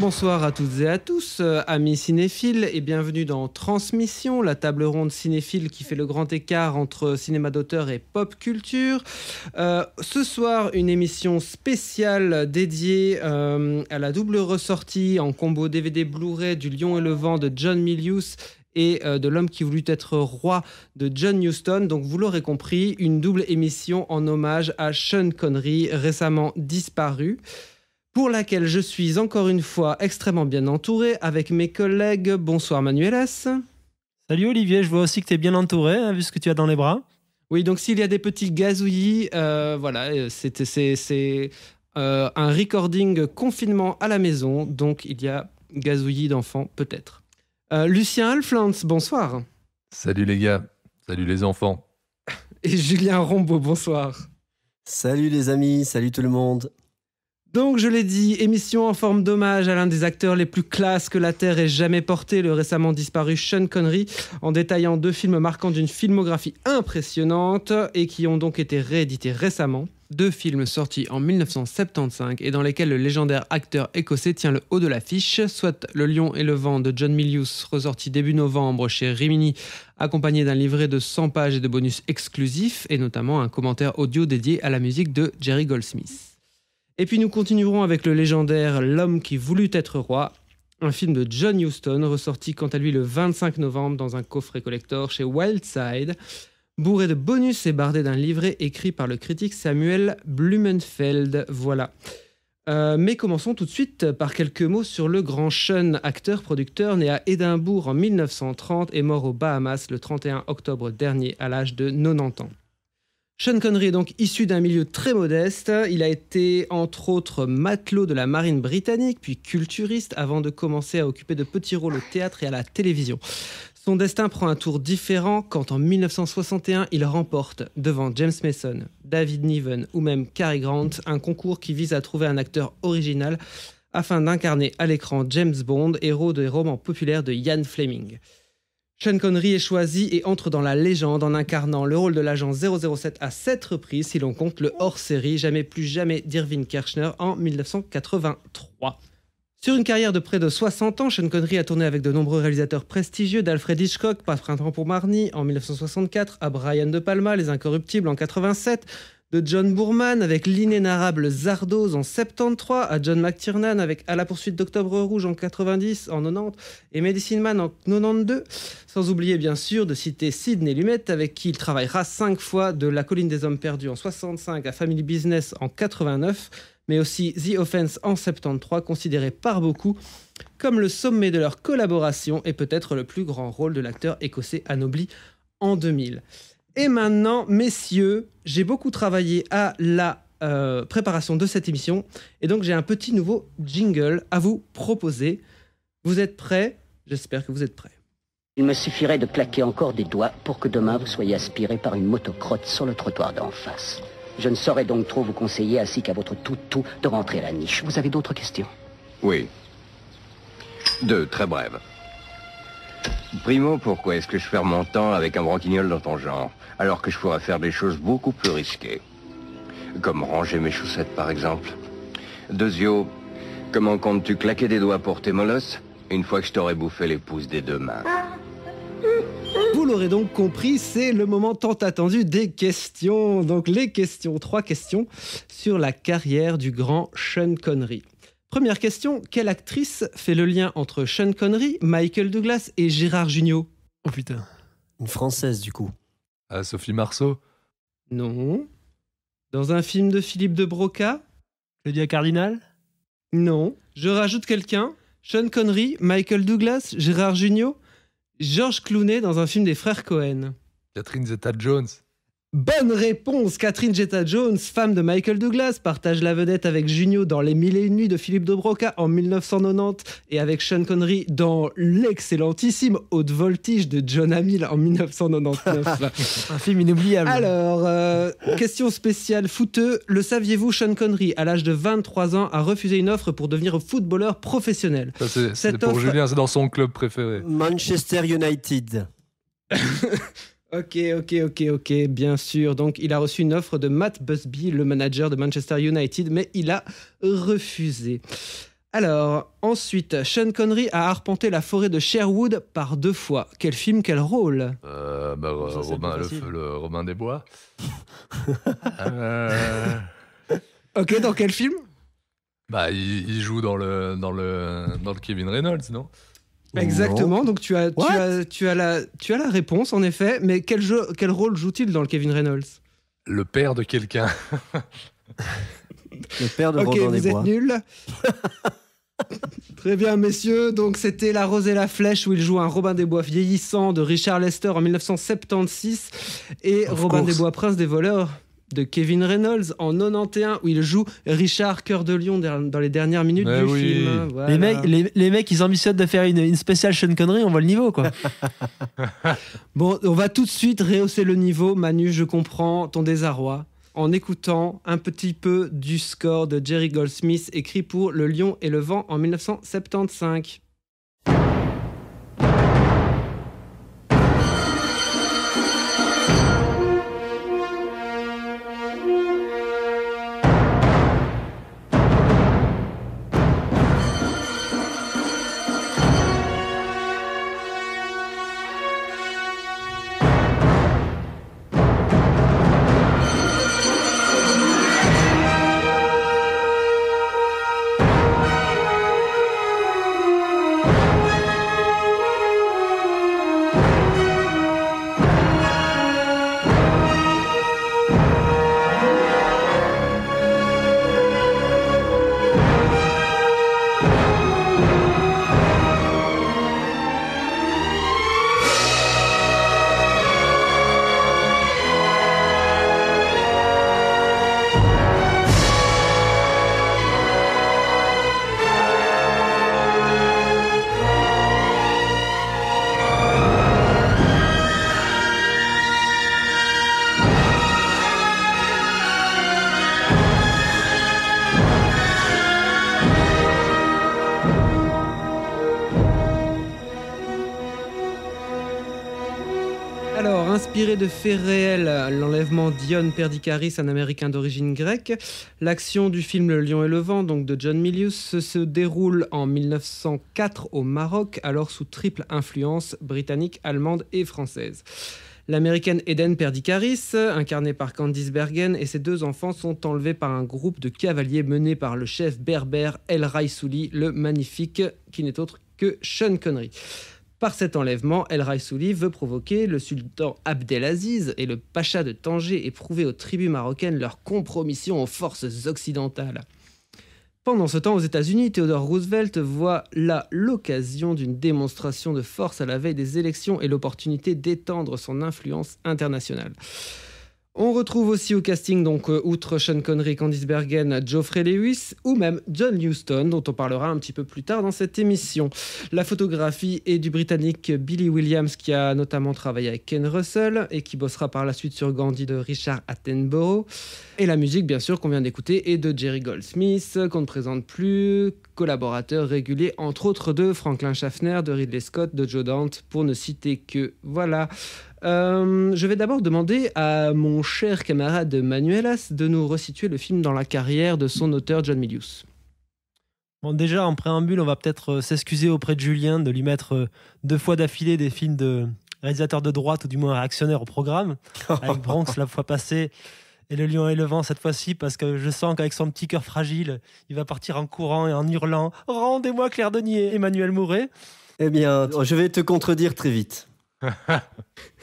bonsoir à toutes et à tous, euh, amis cinéphiles, et bienvenue dans Transmission, la table ronde cinéphile qui fait le grand écart entre cinéma d'auteur et pop culture. Euh, ce soir, une émission spéciale dédiée euh, à la double ressortie en combo DVD Blu-ray du Lion et le Vent de John Milius et de l'homme qui voulut être roi de John Huston. Donc vous l'aurez compris, une double émission en hommage à Sean Connery récemment disparu pour laquelle je suis encore une fois extrêmement bien entouré avec mes collègues. Bonsoir Manuelas. Salut Olivier, je vois aussi que tu es bien entouré hein, vu ce que tu as dans les bras. Oui, donc s'il y a des petits gazouillis, euh, voilà, euh, c'est euh, un recording confinement à la maison, donc il y a gazouillis d'enfants peut-être. Lucien Alflantz. bonsoir. Salut les gars, salut les enfants. Et Julien Rombaud, bonsoir. Salut les amis, salut tout le monde. Donc, je l'ai dit, émission en forme d'hommage à l'un des acteurs les plus classes que la Terre ait jamais porté, le récemment disparu Sean Connery, en détaillant deux films marquants d'une filmographie impressionnante et qui ont donc été réédités récemment. Deux films sortis en 1975 et dans lesquels le légendaire acteur écossais tient le haut de l'affiche, soit Le Lion et le Vent de John Milius, ressorti début novembre chez Rimini, accompagné d'un livret de 100 pages et de bonus exclusifs, et notamment un commentaire audio dédié à la musique de Jerry Goldsmith. Et puis nous continuerons avec le légendaire L'homme qui voulut être roi, un film de John Huston, ressorti quant à lui le 25 novembre dans un coffret collector chez Wildside, bourré de bonus et bardé d'un livret écrit par le critique Samuel Blumenfeld. Voilà. Euh, mais commençons tout de suite par quelques mots sur le grand Sean, acteur-producteur né à Édimbourg en 1930 et mort aux Bahamas le 31 octobre dernier à l'âge de 90 ans. Sean Connery est donc issu d'un milieu très modeste. Il a été entre autres matelot de la marine britannique, puis culturiste, avant de commencer à occuper de petits rôles au théâtre et à la télévision. Son destin prend un tour différent quand en 1961, il remporte, devant James Mason, David Niven ou même Cary Grant, un concours qui vise à trouver un acteur original afin d'incarner à l'écran James Bond, héros des romans populaires de Ian Fleming. Sean Connery est choisi et entre dans la légende en incarnant le rôle de l'agent 007 à 7 reprises si l'on compte le hors-série Jamais plus jamais d'Irvin Kirchner en 1983. Sur une carrière de près de 60 ans, Sean Connery a tourné avec de nombreux réalisateurs prestigieux, d'Alfred Hitchcock, Pas printemps pour Marnie en 1964, à Brian De Palma, Les Incorruptibles en 1987 de John Boorman avec l'inénarrable Zardoz en 73, à John McTiernan avec À la poursuite d'Octobre Rouge en 90, en 90, et Medicine Man en 92, sans oublier bien sûr de citer Sidney Lumet avec qui il travaillera cinq fois de La colline des hommes perdus en 65 à Family Business en 89, mais aussi The Offense en 73, considéré par beaucoup comme le sommet de leur collaboration et peut-être le plus grand rôle de l'acteur écossais anobli en 2000. Et maintenant, messieurs, j'ai beaucoup travaillé à la euh, préparation de cette émission. Et donc, j'ai un petit nouveau jingle à vous proposer. Vous êtes prêts J'espère que vous êtes prêts. Il me suffirait de claquer encore des doigts pour que demain vous soyez aspiré par une motocrotte sur le trottoir d'en face. Je ne saurais donc trop vous conseiller ainsi qu'à votre tout tout, de rentrer à la niche. Vous avez d'autres questions Oui. Deux, très brèves. Primo, pourquoi est-ce que je perds mon temps avec un branquignol dans ton genre, alors que je pourrais faire des choses beaucoup plus risquées Comme ranger mes chaussettes, par exemple. Deuxio, comment comptes-tu claquer des doigts pour tes molosses une fois que je t'aurai bouffé les pouces des deux mains vous l'aurez donc compris, c'est le moment tant attendu des questions. Donc les questions, trois questions sur la carrière du grand Sean Connery. Première question, quelle actrice fait le lien entre Sean Connery, Michael Douglas et Gérard Jugnot Oh putain. Une française du coup. Ah, Sophie Marceau Non. Dans un film de Philippe de Broca Claudia Cardinal Non. Je rajoute quelqu'un. Sean Connery, Michael Douglas, Gérard Jugnot, George Clooney dans un film des frères Cohen. Catherine Zeta-Jones Bonne réponse Catherine Jetta-Jones, femme de Michael Douglas, partage la vedette avec Junio dans Les Mille et Une Nuits de Philippe de Broca en 1990 et avec Sean Connery dans l'excellentissime Haute Voltige de John Hamill en 1999. Un film inoubliable. Alors, euh, question spéciale fouteux. Le saviez-vous, Sean Connery, à l'âge de 23 ans, a refusé une offre pour devenir footballeur professionnel C'est pour Julien, c'est dans son club préféré. Manchester United. Ok, ok, ok, ok, bien sûr. Donc, il a reçu une offre de Matt Busby, le manager de Manchester United, mais il a refusé. Alors, ensuite, Sean Connery a arpenté la forêt de Sherwood par deux fois. Quel film, quel rôle euh, bah, le, Robin des Bois. Euh. Ok, dans quel film Bah, il, joue dans le, dans, le, dans le Kevin Reynolds, non Exactement. Donc tu as, tu as, la, tu as la réponse en effet. Mais quel quel rôle joue-t-il dans le Kevin Reynolds Le père de quelqu'un. le père de Robin des Bois. vous êtes nuls. Très bien, messieurs. Donc, c'était La Rose et la Flèche où il joue un Robin des Bois vieillissant de Richard Lester en 1976 et Robin des Bois, Prince des voleurs de Kevin Reynolds en 91 où il joue Richard Cœur de Lion dans les dernières minutes bah du film. Les, mecs, les, mecs, ils ambitionnent de faire une, spéciale Sean connerie, on voit le niveau quoi. bon, on va tout de suite rehausser le niveau. Manu, je comprends ton désarroi en écoutant un petit peu du score de Jerry Goldsmith écrit pour Le Lion et le Vent en 1975. de faits réels, l'enlèvement d'Ion Perdicaris, un Américain d'origine grecque, l'action du film Le Lion et le Vent, donc de John Milius, se, déroule en 1904 au Maroc, alors sous triple influence britannique, allemande et française. L'américaine Eden Perdicaris, incarnée par Candice Bergen, et ses deux enfants sont enlevés par un groupe de cavaliers menés par le chef berbère El Souli le magnifique, qui n'est autre que Sean Connery. Par cet enlèvement, El Raisouli veut provoquer le sultan Abdelaziz et le pacha de Tanger et prouver aux tribus marocaines leur compromission aux forces occidentales. Pendant ce temps, aux États-Unis, Theodore Roosevelt voit là l'occasion d'une démonstration de force à la veille des élections et l'opportunité d'étendre son influence internationale. On retrouve aussi au casting, donc, euh, outre Sean Connery, Candice Bergen, Geoffrey Lewis ou même John Huston, dont on parlera un petit peu plus tard dans cette émission. La photographie est du Britannique Billy Williams, qui a notamment travaillé avec Ken Russell et qui bossera par la suite sur Gandhi de Richard Attenborough. Et la musique, bien sûr, qu'on vient d'écouter est de Jerry Goldsmith, qu'on ne présente plus, collaborateur régulier, entre autres de Franklin Schaffner, de Ridley Scott, de Joe Dante, pour ne citer que. Voilà. Euh, je vais d'abord demander à mon cher camarade Manuelas de nous resituer le film dans la carrière de son auteur John Milius. Bon, déjà, en préambule, on va peut-être euh, s'excuser auprès de Julien de lui mettre euh, deux fois d'affilée des films de réalisateurs de droite, ou du moins réactionnaires au programme, avec Bronx la fois passée et le lion et le vent cette fois-ci parce que je sens qu'avec son petit cœur fragile, il va partir en courant et en hurlant Rendez-moi Claire Denis Emmanuel Mouret. Eh bien, je vais te contredire très vite.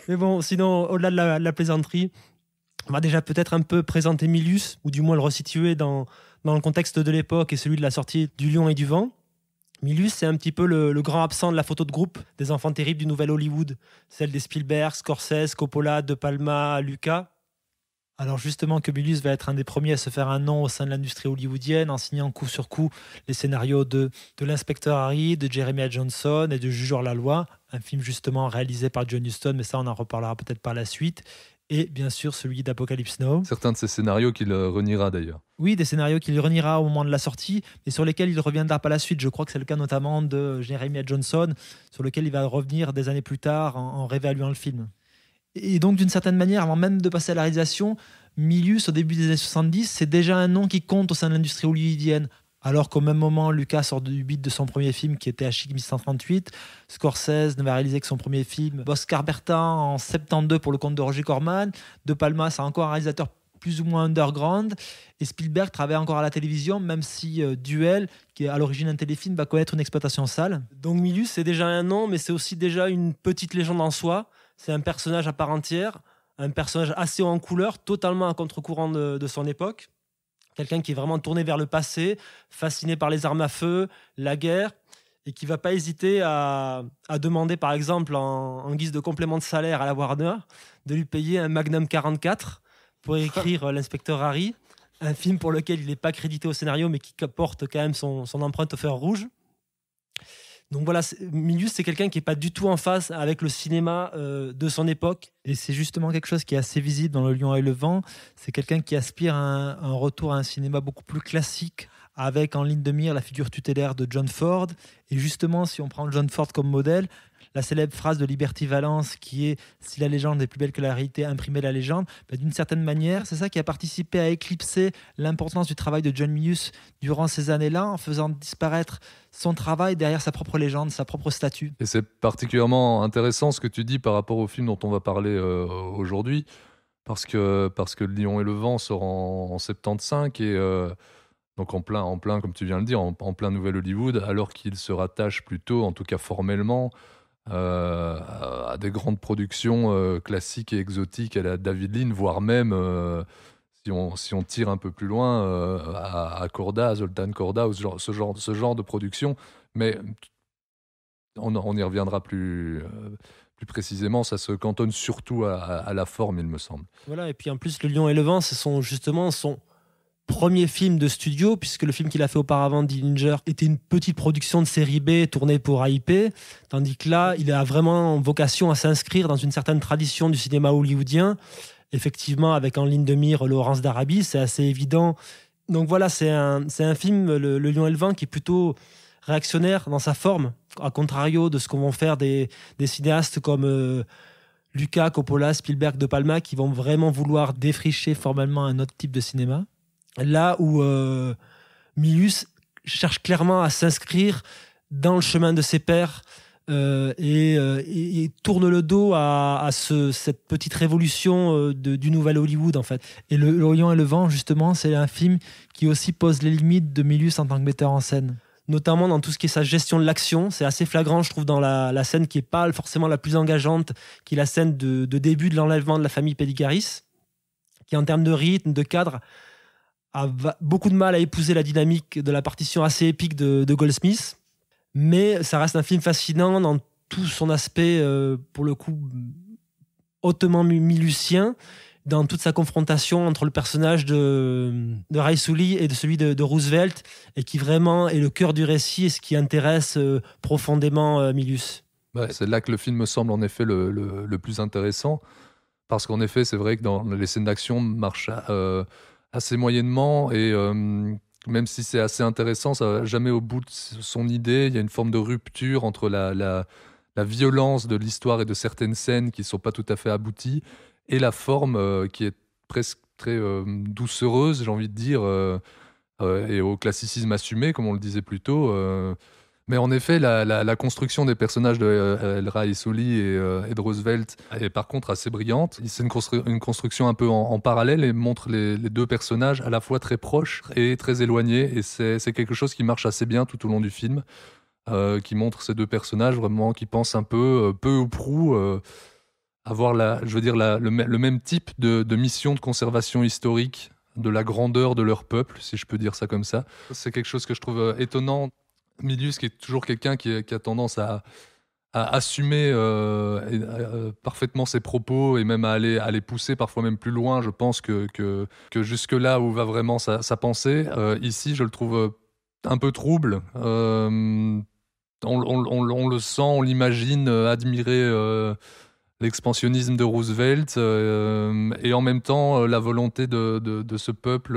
Mais bon, sinon, au-delà de la, plaisanterie, on va déjà peut-être un peu présenter Milius, ou du moins le resituer dans, le contexte de l'époque et celui de la sortie du Lion et du Vent. Milius, c'est un petit peu le, grand absent de la photo de groupe des enfants terribles du nouvel Hollywood, celle des Spielberg, Scorsese, Coppola, De Palma, Lucas. Alors justement que Milius va être un des premiers à se faire un nom au sein de l'industrie hollywoodienne en signant coup sur coup les scénarios de, l'inspecteur Harry, de Jeremiah Johnson et de jugeur la loi, un film justement réalisé par John Huston, mais ça on en reparlera peut-être par la suite. Et bien sûr celui d'Apocalypse Now. Certains de ces scénarios qu'il euh, reniera d'ailleurs. Oui, des scénarios qu'il reniera au moment de la sortie mais sur lesquels il reviendra par la suite. Je crois que c'est le cas notamment de Jeremiah Johnson, sur lequel il va revenir des années plus tard en, réévaluant le film. Et donc d'une certaine manière, avant même de passer à la réalisation, Milius, au début des années 70, c'est déjà un nom qui compte au sein de l'industrie hollywoodienne alors qu'au même moment, Lucas sort du beat de son premier film qui était Achille 1138. Scorsese ne va réaliser que son premier film, Oscar Bertin en 72 pour le compte de Roger Corman. De Palmas, a encore un réalisateur plus ou moins underground. Et Spielberg travaille encore à la télévision, même si euh, Duel, qui est à l'origine un téléfilm, va connaître une exploitation sale. Donc Milus, c'est déjà un nom, mais c'est aussi déjà une petite légende en soi. C'est un personnage à part entière, un personnage assez haut en couleur, totalement à contre-courant de son époque. Quelqu'un qui est vraiment tourné vers le passé, fasciné par les armes à feu, la guerre, et qui va pas hésiter à, demander, par exemple, en, guise de complément de salaire à la Warner, de lui payer un Magnum 44 pour écrire L'inspecteur Harry, un film pour lequel il n'est pas crédité au scénario, mais qui porte quand même son, son empreinte au fer rouge. Donc voilà, Milius, c'est quelqu'un qui n'est pas du tout en face avec le cinéma euh, de son époque. Et c'est justement quelque chose qui est assez visible dans Le Lion et le Vent. C'est quelqu'un qui aspire à un, retour à un cinéma beaucoup plus classique, avec en ligne de mire la figure tutélaire de John Ford. Et justement, si on prend John Ford comme modèle, la célèbre phrase de Liberty Valence qui est Si la légende est plus belle que la réalité, imprimez la légende. Bah, d'une certaine manière, c'est ça qui a participé à éclipser l'importance du travail de John Milius durant ces années-là, en faisant disparaître son travail derrière sa propre légende, sa propre statue. Et c'est particulièrement intéressant ce que tu dis par rapport au film dont on va parler euh, aujourd'hui, parce que, parce que Lion et le Vent sort en, 75 et. Euh, donc en plein, en plein, comme tu viens de le dire, en, plein nouvel Hollywood, alors qu'il se rattache plutôt, en tout cas formellement, euh, à, des grandes productions euh, classiques et exotiques à la David Lean, voire même, euh, si, on, tire un peu plus loin, à, Corda, à Zoltan Corda, ou ce genre, ce de production. Mais on, y reviendra plus plus précisément, ça se cantonne surtout à, la forme, il me semble. Voilà, et puis en plus, le lion et le vin, ce sont justement sont premier film de studio, puisque le film qu'il a fait auparavant, Dillinger, était une petite production de série B tournée pour AIP, tandis que là, il a vraiment vocation à s'inscrire dans une certaine tradition du cinéma hollywoodien. Effectivement, avec en ligne de mire Laurence d'Arabie, c'est assez évident. Donc voilà, c'est un, un film, Le, Lion et le qui est plutôt réactionnaire dans sa forme, à contrario de ce qu'on vont faire des, cinéastes comme... Luca euh, Lucas, Coppola, Spielberg, De Palma, qui vont vraiment vouloir défricher formellement un autre type de cinéma là où euh, Milus cherche clairement à s'inscrire dans le chemin de ses pères euh, euh, et, tourne le dos à, cette petite révolution du nouvel Hollywood en fait. Et le, L'Orient et le Vent justement, c'est un film qui aussi pose les limites de Milus en tant que metteur en scène notamment dans tout ce qui est sa gestion de l'action. C'est assez flagrant, je trouve, dans la, scène qui est pas forcément la plus engageante, qui est la scène de, de début de l'enlèvement de la famille Pellicaris, qui en termes de rythme, de cadre, a beaucoup de mal à épouser la dynamique de la partition assez épique de, Goldsmith. Mais ça reste un film fascinant dans tout son aspect, euh, pour le coup, hautement milucien, dans toute sa confrontation entre le personnage de, de Sully et de celui de, Roosevelt, et qui vraiment est le cœur du récit et ce qui intéresse euh, profondément euh, Milus. c'est là que le film me semble en effet le, plus intéressant, parce qu'en effet, c'est vrai que dans les scènes d'action marche assez moyennement et euh, même si c'est assez intéressant, ça va jamais au bout de son idée. Il y a une forme de rupture entre la, la, violence de l'histoire et de certaines scènes qui ne sont pas tout à fait abouties et la forme euh, qui est presque très euh, doucereuse, j'ai envie de dire, et au classicisme assumé, comme on le disait plus tôt. Mais en effet, la, construction des personnages de euh, Elra et euh, et, de Roosevelt est par contre assez brillante. C'est une, construction un peu en, parallèle et montre les, deux personnages à la fois très proches et très éloignés. Et c'est quelque chose qui marche assez bien tout au long du film, euh, qui montre ces deux personnages vraiment qui pensent un peu, euh, peu ou prou avoir la, je veux dire, le, même type de, de, mission de conservation historique de la grandeur de leur peuple, si je peux dire ça comme ça. C'est quelque chose que je trouve étonnant Milius, qui est toujours quelqu'un qui, a tendance à, assumer euh, euh, parfaitement ses propos et même à aller, à les pousser parfois même plus loin, je pense, que, jusque-là où va vraiment sa, pensée. Euh, ici, je le trouve un peu trouble. on, le sent, on l'imagine admirer l'expansionnisme de Roosevelt et en même temps la volonté de, ce peuple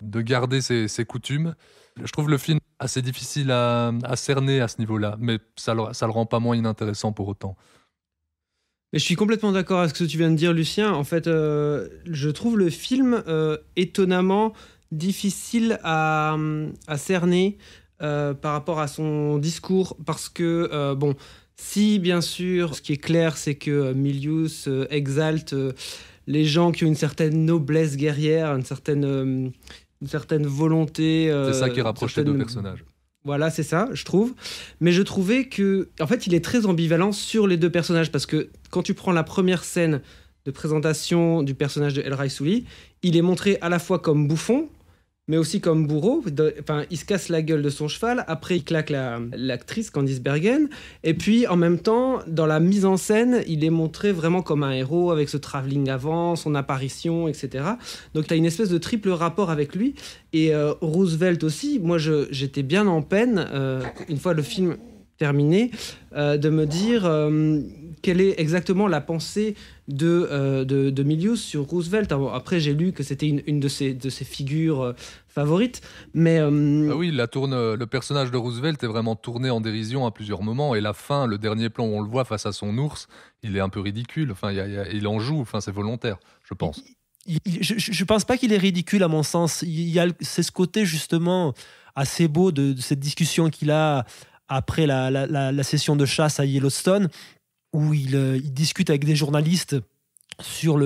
de garder ses, ses, coutumes. Je trouve le film assez ah, difficile à, cerner à ce niveau-là, mais ça ça le rend pas moins inintéressant pour autant. Mais je suis complètement d'accord avec ce que tu viens de dire, Lucien. En fait, euh, je trouve le film euh, étonnamment difficile à, cerner euh, par rapport à son discours, parce que, bon, si bien sûr, ce qui est clair, c'est que Milius exalte les gens qui ont une certaine noblesse guerrière, une certaine une certaine volonté. Euh, c'est ça qui rapproche les deux personnages. Voilà, c'est ça, je trouve. Mais je trouvais que, en fait, il est très ambivalent sur les deux personnages parce que quand tu prends la première scène de présentation du personnage de El Raisouli, il est montré à la fois comme bouffon, mais aussi comme bourreau. Enfin, il se casse la gueule de son cheval, après il claque l'actrice Candice Bergen, et puis en même temps, dans la mise en scène, il est montré vraiment comme un héros avec ce travelling avant, son apparition, etc. Donc tu as une espèce de triple rapport avec lui. Et euh, Roosevelt aussi, moi j'étais bien en peine, euh, une fois le film terminé, euh, de me dire quelle est exactement la pensée de, euh, de, de, Milius sur Roosevelt. Hein, après, j'ai lu que c'était une, de, ses, de ses figures euh, favorites. Mais, euh, ah oui, la tourne, le personnage de Roosevelt est vraiment tourné en dérision à plusieurs moments. Et la fin, le dernier plan où on le voit face à son ours, il est un peu ridicule. Enfin, il en joue, enfin, c'est volontaire, je pense. je ne pense pas qu'il est ridicule, à mon sens. Il, a c'est ce côté, justement, assez beau de, cette discussion qu'il a après la, session de chasse à Yellowstone, où euh, il, discute avec des journalistes sur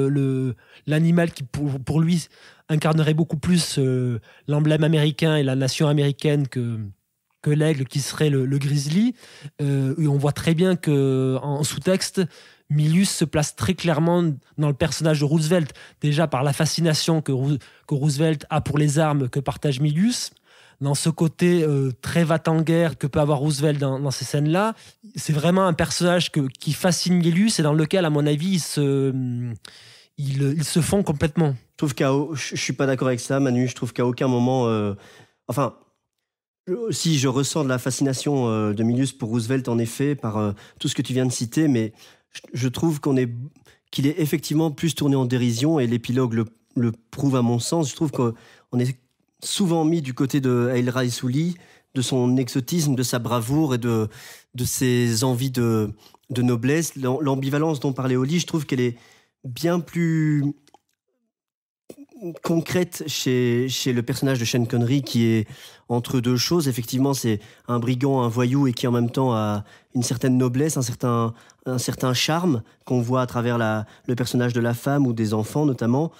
l'animal qui pour, lui incarnerait beaucoup plus euh, l'emblème américain et la nation américaine que que l'aigle qui serait le, grizzly. Euh, et on voit très bien que sous-texte, Milius se place très clairement dans le personnage de Roosevelt, déjà par la fascination que, que Roosevelt a pour les armes que partage Milius, dans ce côté euh, très va guerre que peut avoir Roosevelt dans, ces scènes-là. C'est vraiment un personnage que, qui fascine Milus et dans lequel, à mon avis, il se, euh, il, se fond complètement. Je trouve qu'à, je, suis pas d'accord avec ça, Manu. Je trouve qu'à aucun moment, euh, enfin, si je ressens de la fascination de Milius pour Roosevelt, en effet, par tout ce que tu viens de citer, mais je, trouve qu'on est qu'il est effectivement plus tourné en dérision et l'épilogue le, le prouve à mon sens. Je trouve qu'on est souvent mis du côté de El Raisouli, de son exotisme, de sa bravoure et de, de ses envies de, de noblesse. L'ambivalence dont parlait Oli, je trouve qu'elle est bien plus concrète chez, chez le personnage de Shane Connery qui est entre deux choses. Effectivement, c'est un brigand, un voyou et qui en même temps a une certaine noblesse, un certain, un certain charme qu'on voit à travers la, le personnage de la femme ou des enfants notamment.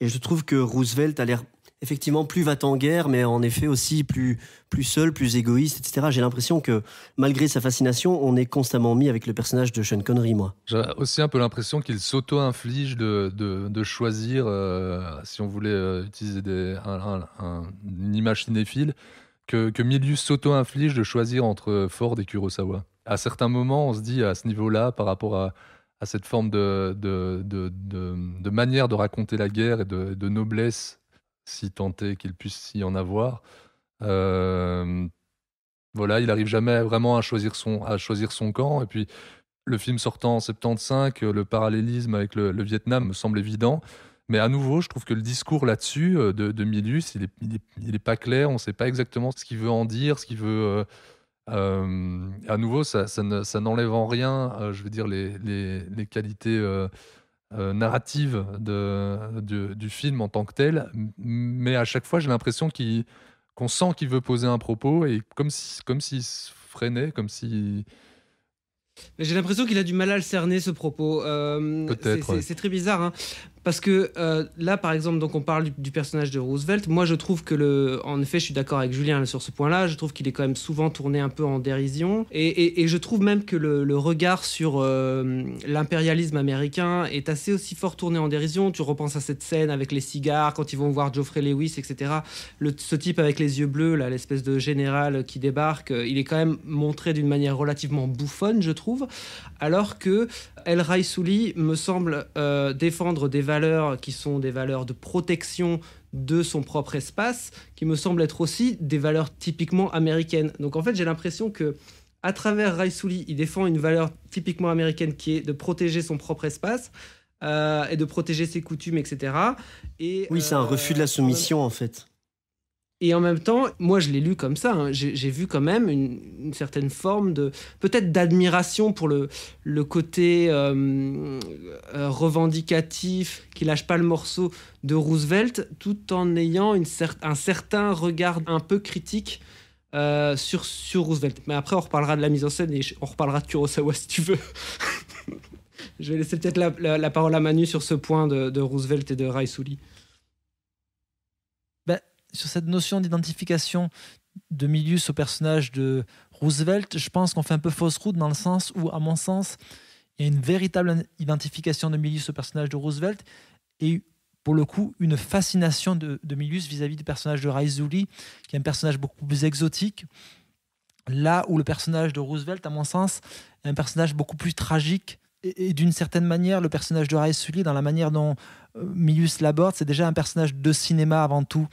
Et je trouve que Roosevelt a l'air effectivement plus va t en guerre, mais en effet aussi plus, seul, plus égoïste, etc. J'ai l'impression que malgré sa fascination, on est constamment mis avec le personnage de Sean Connery, moi. J'ai aussi un peu l'impression qu'il s'auto-inflige de, choisir, euh, si on voulait euh, utiliser une image cinéphile, que, que Milius s'auto-inflige de choisir entre Ford et Kurosawa. À certains moments, on se dit à ce niveau-là, par rapport à, cette forme de, manière de raconter la guerre et de noblesse si tant qu'il puisse y en avoir. Euh, voilà, il arrive jamais vraiment à choisir son, à choisir son camp. Et puis, le film sortant en 75, euh, le parallélisme avec le, Vietnam me semble évident. Mais à nouveau, je trouve que le discours là-dessus euh, de, de il n'est est, il pas clair. On ne sait pas exactement ce qu'il veut en dire, ce qu'il veut. à nouveau, ça, n'enlève en rien, je veux dire, les qualités euh, narrative de, du film en tant que tel, mais à chaque fois j'ai l'impression qu'on sent qu'il veut poser un propos et comme si, comme s'il se freinait, comme si j'ai l'impression qu'il a du mal à le cerner ce propos. Euh, peut-être c'est très bizarre. Hein. Parce que euh, là, par exemple, donc on parle du, personnage de Roosevelt. Moi, je trouve que le, en effet, je suis d'accord avec Julien sur ce point-là. Je trouve qu'il est quand même souvent tourné un peu en dérision, et, je trouve même que le, regard sur euh, l'impérialisme américain est assez aussi fort tourné en dérision. Tu repenses à cette scène avec les cigares quand ils vont voir Geoffrey Lewis, etc. ce type avec les yeux bleus, là, l'espèce de général qui débarque, euh, il est quand même montré d'une manière relativement bouffonne, je trouve, alors que El Raissouli me semble défendre des valeurs qui sont des valeurs de protection de son propre espace, qui me semblent être aussi des valeurs typiquement américaines. Donc en fait, j'ai l'impression que à travers Raisouli, il défend une valeur typiquement américaine qui est de protéger son propre espace. Euh, et de protéger ses coutumes, etc. Et, oui, c'est un refus de la euh, soumission, en fait. Et en même temps, moi je l'ai lu comme ça, hein. j'ai vu quand même une, certaine forme de, peut-être d'admiration pour le, le côté euh, euh, revendicatif, qui lâche pas le morceau de Roosevelt, tout en ayant une un certain regard un peu critique euh, sur, sur Roosevelt. Mais après, on reparlera de la mise en scène et on reparlera de Kurosawa si tu veux. je vais laisser peut-être la, la, parole à Manu sur ce point de, de Roosevelt et de Raisouli sur cette notion d'identification de Milius au personnage de Roosevelt, je pense qu'on fait un peu fausse route dans le sens où, à mon sens, il y a une véritable identification de Milius au personnage de Roosevelt et pour le coup une fascination de, Milius vis-à-vis du personnage de Raizuli, qui est un personnage beaucoup plus exotique. Là où le personnage de Roosevelt, à mon sens, est un personnage beaucoup plus tragique, et, d'une certaine manière, le personnage de Ray Sully, dans la manière dont euh, Milius l'aborde, c'est déjà un personnage de cinéma avant tout,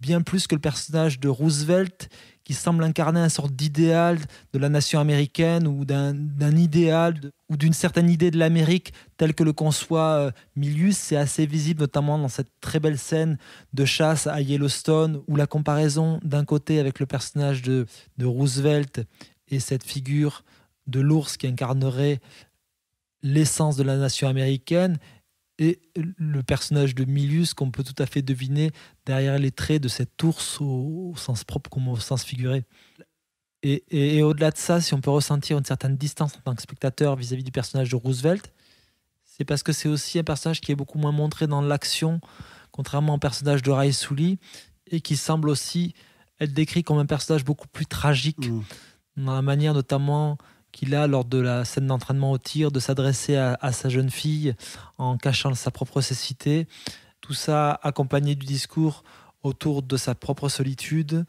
bien plus que le personnage de Roosevelt, qui semble incarner un sorte d'idéal de la nation américaine ou d'un idéal ou d'une certaine idée de l'Amérique telle que le conçoit euh, Milius. C'est assez visible, notamment dans cette très belle scène de chasse à Yellowstone, où la comparaison d'un côté avec le personnage de, de Roosevelt et cette figure de l'ours qui incarnerait l'essence de la nation américaine et le personnage de Milius qu'on peut tout à fait deviner derrière les traits de cet ours au, sens propre comme au sens figuré. Et, au-delà de ça, si on peut ressentir une certaine distance en tant que spectateur vis-à-vis du personnage de Roosevelt, c'est parce que c'est aussi un personnage qui est beaucoup moins montré dans l'action, contrairement au personnage de Sully, et qui semble aussi être décrit comme un personnage beaucoup plus tragique, mmh. dans la manière notamment qu'il a lors de la scène d'entraînement au tir, de s'adresser à, sa jeune fille en cachant sa propre cécité, tout ça accompagné du discours autour de sa propre solitude,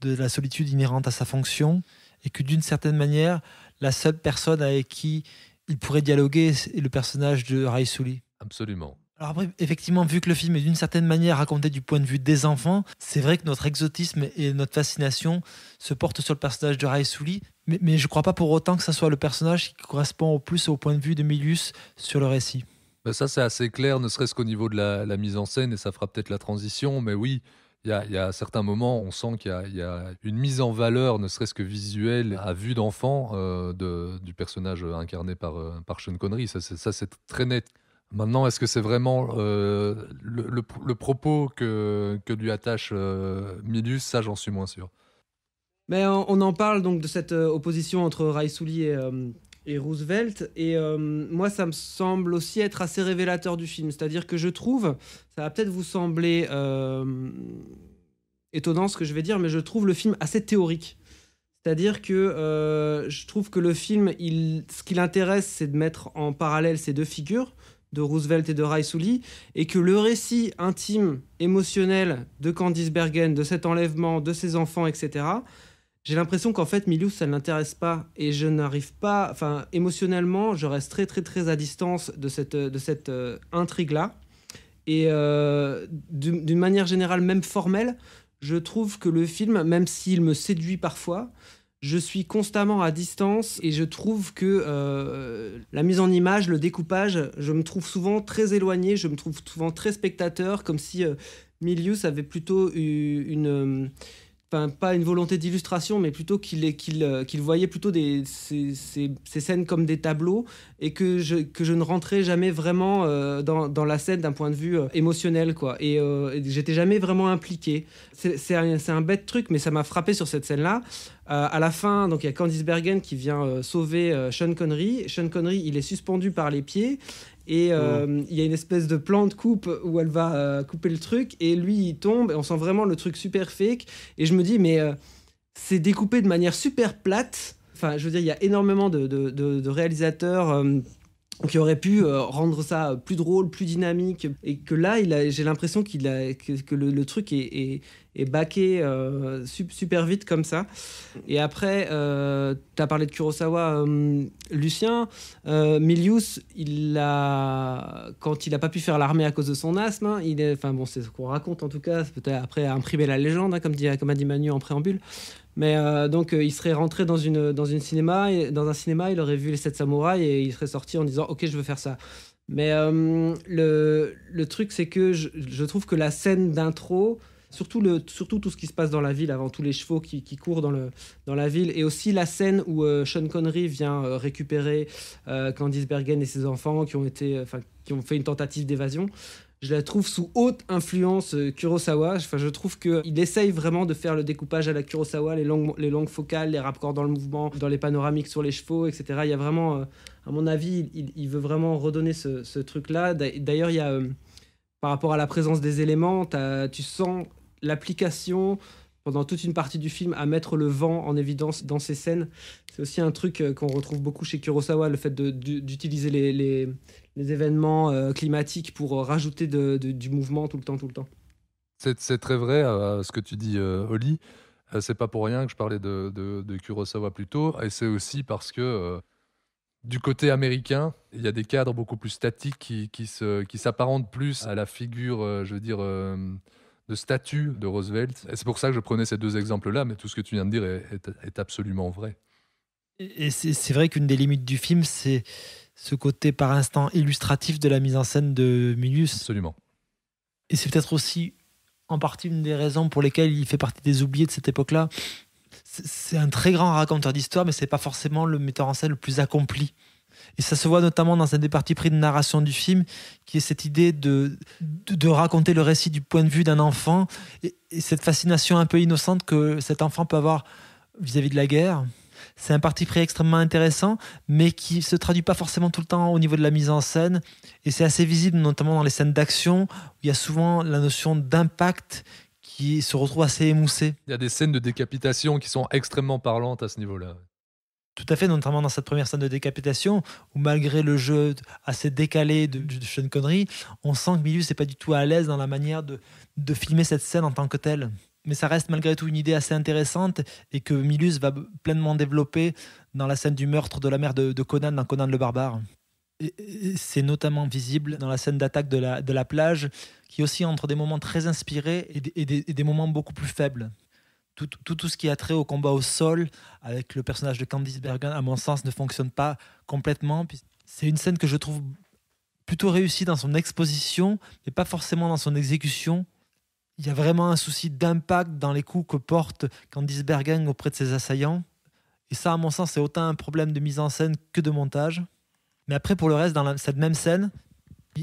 de la solitude inhérente à sa fonction, et que d'une certaine manière, la seule personne avec qui il pourrait dialoguer est le personnage de Raisuli. Absolument. Alors après, effectivement, vu que le film est d'une certaine manière raconté du point de vue des enfants, c'est vrai que notre exotisme et notre fascination se portent sur le personnage de Raisuli, mais, je je crois pas pour autant que ça soit le personnage qui correspond au plus au point de vue de Milius sur le récit. Ben ça, c'est assez clair, ne serait-ce qu'au niveau de la, mise en scène, et ça fera peut-être la transition, mais oui. Il y, a, certains moments, on sent qu'il y, a une mise en valeur, ne serait-ce que visuelle, à vue d'enfant, euh, de, du personnage incarné par, euh, par Sean Connery. Ça, c'est très net. Maintenant, est-ce que c'est vraiment euh, le, propos que, que lui attache Milius Ça, j'en suis moins sûr. Mais euh, on, en parle donc de cette euh, opposition entre Raïsouli et, euh, et Roosevelt. Et moi, ça me semble aussi être assez révélateur du film. C'est-à-dire que je trouve, ça va peut-être vous sembler étonnant ce que je vais dire, mais je trouve le film assez théorique. C'est-à-dire que je trouve que le film, il, ce qui l'intéresse, c'est de mettre en parallèle ces deux figures, de Roosevelt et de Raïsouli, et que le récit intime, émotionnel de Candice Bergen, de cet enlèvement, de ses enfants, etc., j'ai l'impression qu'en fait Milius, ça ne l'intéresse pas et je n'arrive pas, enfin émotionnellement je reste très très très à distance de cette, de cette euh, intrigue là et euh, d'une manière générale même formelle je trouve que le film même s'il me séduit parfois je suis constamment à distance et je trouve que euh, la mise en image, le découpage, je me trouve souvent très éloigné, je me trouve souvent très spectateur, comme si Milius avait plutôt une, une pas une volonté d'illustration, mais plutôt qu'il euh, qu'il voyait plutôt des, ces, scènes comme des tableaux et que je, que je ne rentrais jamais vraiment euh, dans, la scène d'un point de vue euh, émotionnel. quoi. Et, j'étais jamais vraiment impliqué. C'est un, un, bête truc, mais ça m'a frappé sur cette scène-là. à la fin, donc il y a Candice Bergen qui vient sauver Sean Connery. Sean Connery, il est suspendu par les pieds et mm. euh, il y a une espèce de plan de coupe où elle va euh, couper le truc et lui il tombe et on sent vraiment le truc super fake. Et je me dis, mais euh, c'est découpé de manière super plate. Enfin, je veux dire, il y a énormément de réalisateurs qui aurait pu euh, rendre ça plus drôle, plus dynamique, et que là, j'ai l'impression qu'il a, que, le, truc est, baqué euh, super vite comme ça. Et après, euh, tu as parlé de Kurosawa, Lucien, Milius, il a, quand il n'a pas pu faire l'armée à cause de son asthme, hein, il enfin bon, c'est ce qu'on raconte en tout cas, peut-être après à imprimer la légende, hein, comme, comme a dit Manu en préambule, mais euh, donc, euh, il serait rentré dans, une, dans, cinéma, dans un cinéma, il aurait vu Les Sept Samouraïs et il serait sorti en disant Ok, je veux faire ça. Mais euh, le, truc, c'est que je, trouve que la scène d'intro, surtout, surtout tout ce qui se passe dans la ville avant tous les chevaux qui, courent dans, le, dans la ville, et aussi la scène où Sean Connery vient récupérer Candice Bergen et ses enfants qui ont, été, qui ont fait une tentative d'évasion je la trouve sous haute influence euh, Kurosawa. Enfin, je trouve qu'il essaye vraiment de faire le découpage à la Kurosawa, les longues focales, les rapports dans le mouvement, dans les panoramiques sur les chevaux, etc. Il y a vraiment, euh, à mon avis, il, veut vraiment redonner ce, truc-là. D'ailleurs, il y a, euh, par rapport à la présence des éléments, tu sens l'application pendant toute une partie du film à mettre le vent en évidence dans ces scènes. C'est aussi un truc qu'on retrouve beaucoup chez Kurosawa, le fait d'utiliser les, les événements euh, climatiques pour euh, rajouter du mouvement tout le temps, tout le temps. C'est très vrai euh, ce que tu dis, Oli. c'est pas pour rien que je parlais de, de Kurosawa plus tôt, et c'est aussi parce que du côté américain, il y a des cadres beaucoup plus statiques qui, qui s'apparentent plus à la figure, je veux dire, de statue de Roosevelt. Et c'est pour ça que je prenais ces deux exemples-là, mais tout ce que tu viens de dire est, est absolument vrai. Et c'est vrai qu'une des limites du film, c'est ce côté par instant illustratif de la mise en scène de Milius. Absolument. Et c'est peut-être aussi en partie une des raisons pour lesquelles il fait partie des oubliés de cette époque-là. C'est un très grand raconteur d'histoire, mais c'est pas forcément le metteur en scène le plus accompli. Et ça se voit notamment dans un des parties pris de narration du film, qui est cette idée de, de, raconter le récit du point de vue d'un enfant et, cette fascination un peu innocente que cet enfant peut avoir vis à -vis de la guerre, c'est un parti pris extrêmement intéressant, mais qui ne se traduit pas forcément tout le temps au niveau de la mise en scène. Et c'est assez visible, notamment dans les scènes d'action, où il y a souvent la notion d'impact qui se retrouve assez émoussée. Il y a des scènes de décapitation qui sont extrêmement parlantes à ce niveau-là. Tout à fait, notamment dans cette première scène de décapitation, où malgré le jeu assez décalé de, Sean Connery, on sent que Milius n'est pas du tout à l'aise dans la manière de, de filmer cette scène en tant que telle mais ça reste malgré tout une idée assez intéressante et que Milus va pleinement développer dans la scène du meurtre de la mère de, Conan dans Conan le barbare. C'est notamment visible dans la scène d'attaque de la, plage, qui est aussi entre des moments très inspirés et des, moments beaucoup plus faibles. Tout, tout, tout, ce qui a trait au combat au sol, avec le personnage de Candice Bergen, à mon sens, ne fonctionne pas complètement. C'est une scène que je trouve plutôt réussie dans son exposition, mais pas forcément dans son exécution il y a vraiment un souci d'impact dans les coups que porte Candice Bergen auprès de ses assaillants. Et ça, à mon sens, c'est autant un problème de mise en scène que de montage. Mais après, pour le reste, dans cette même scène,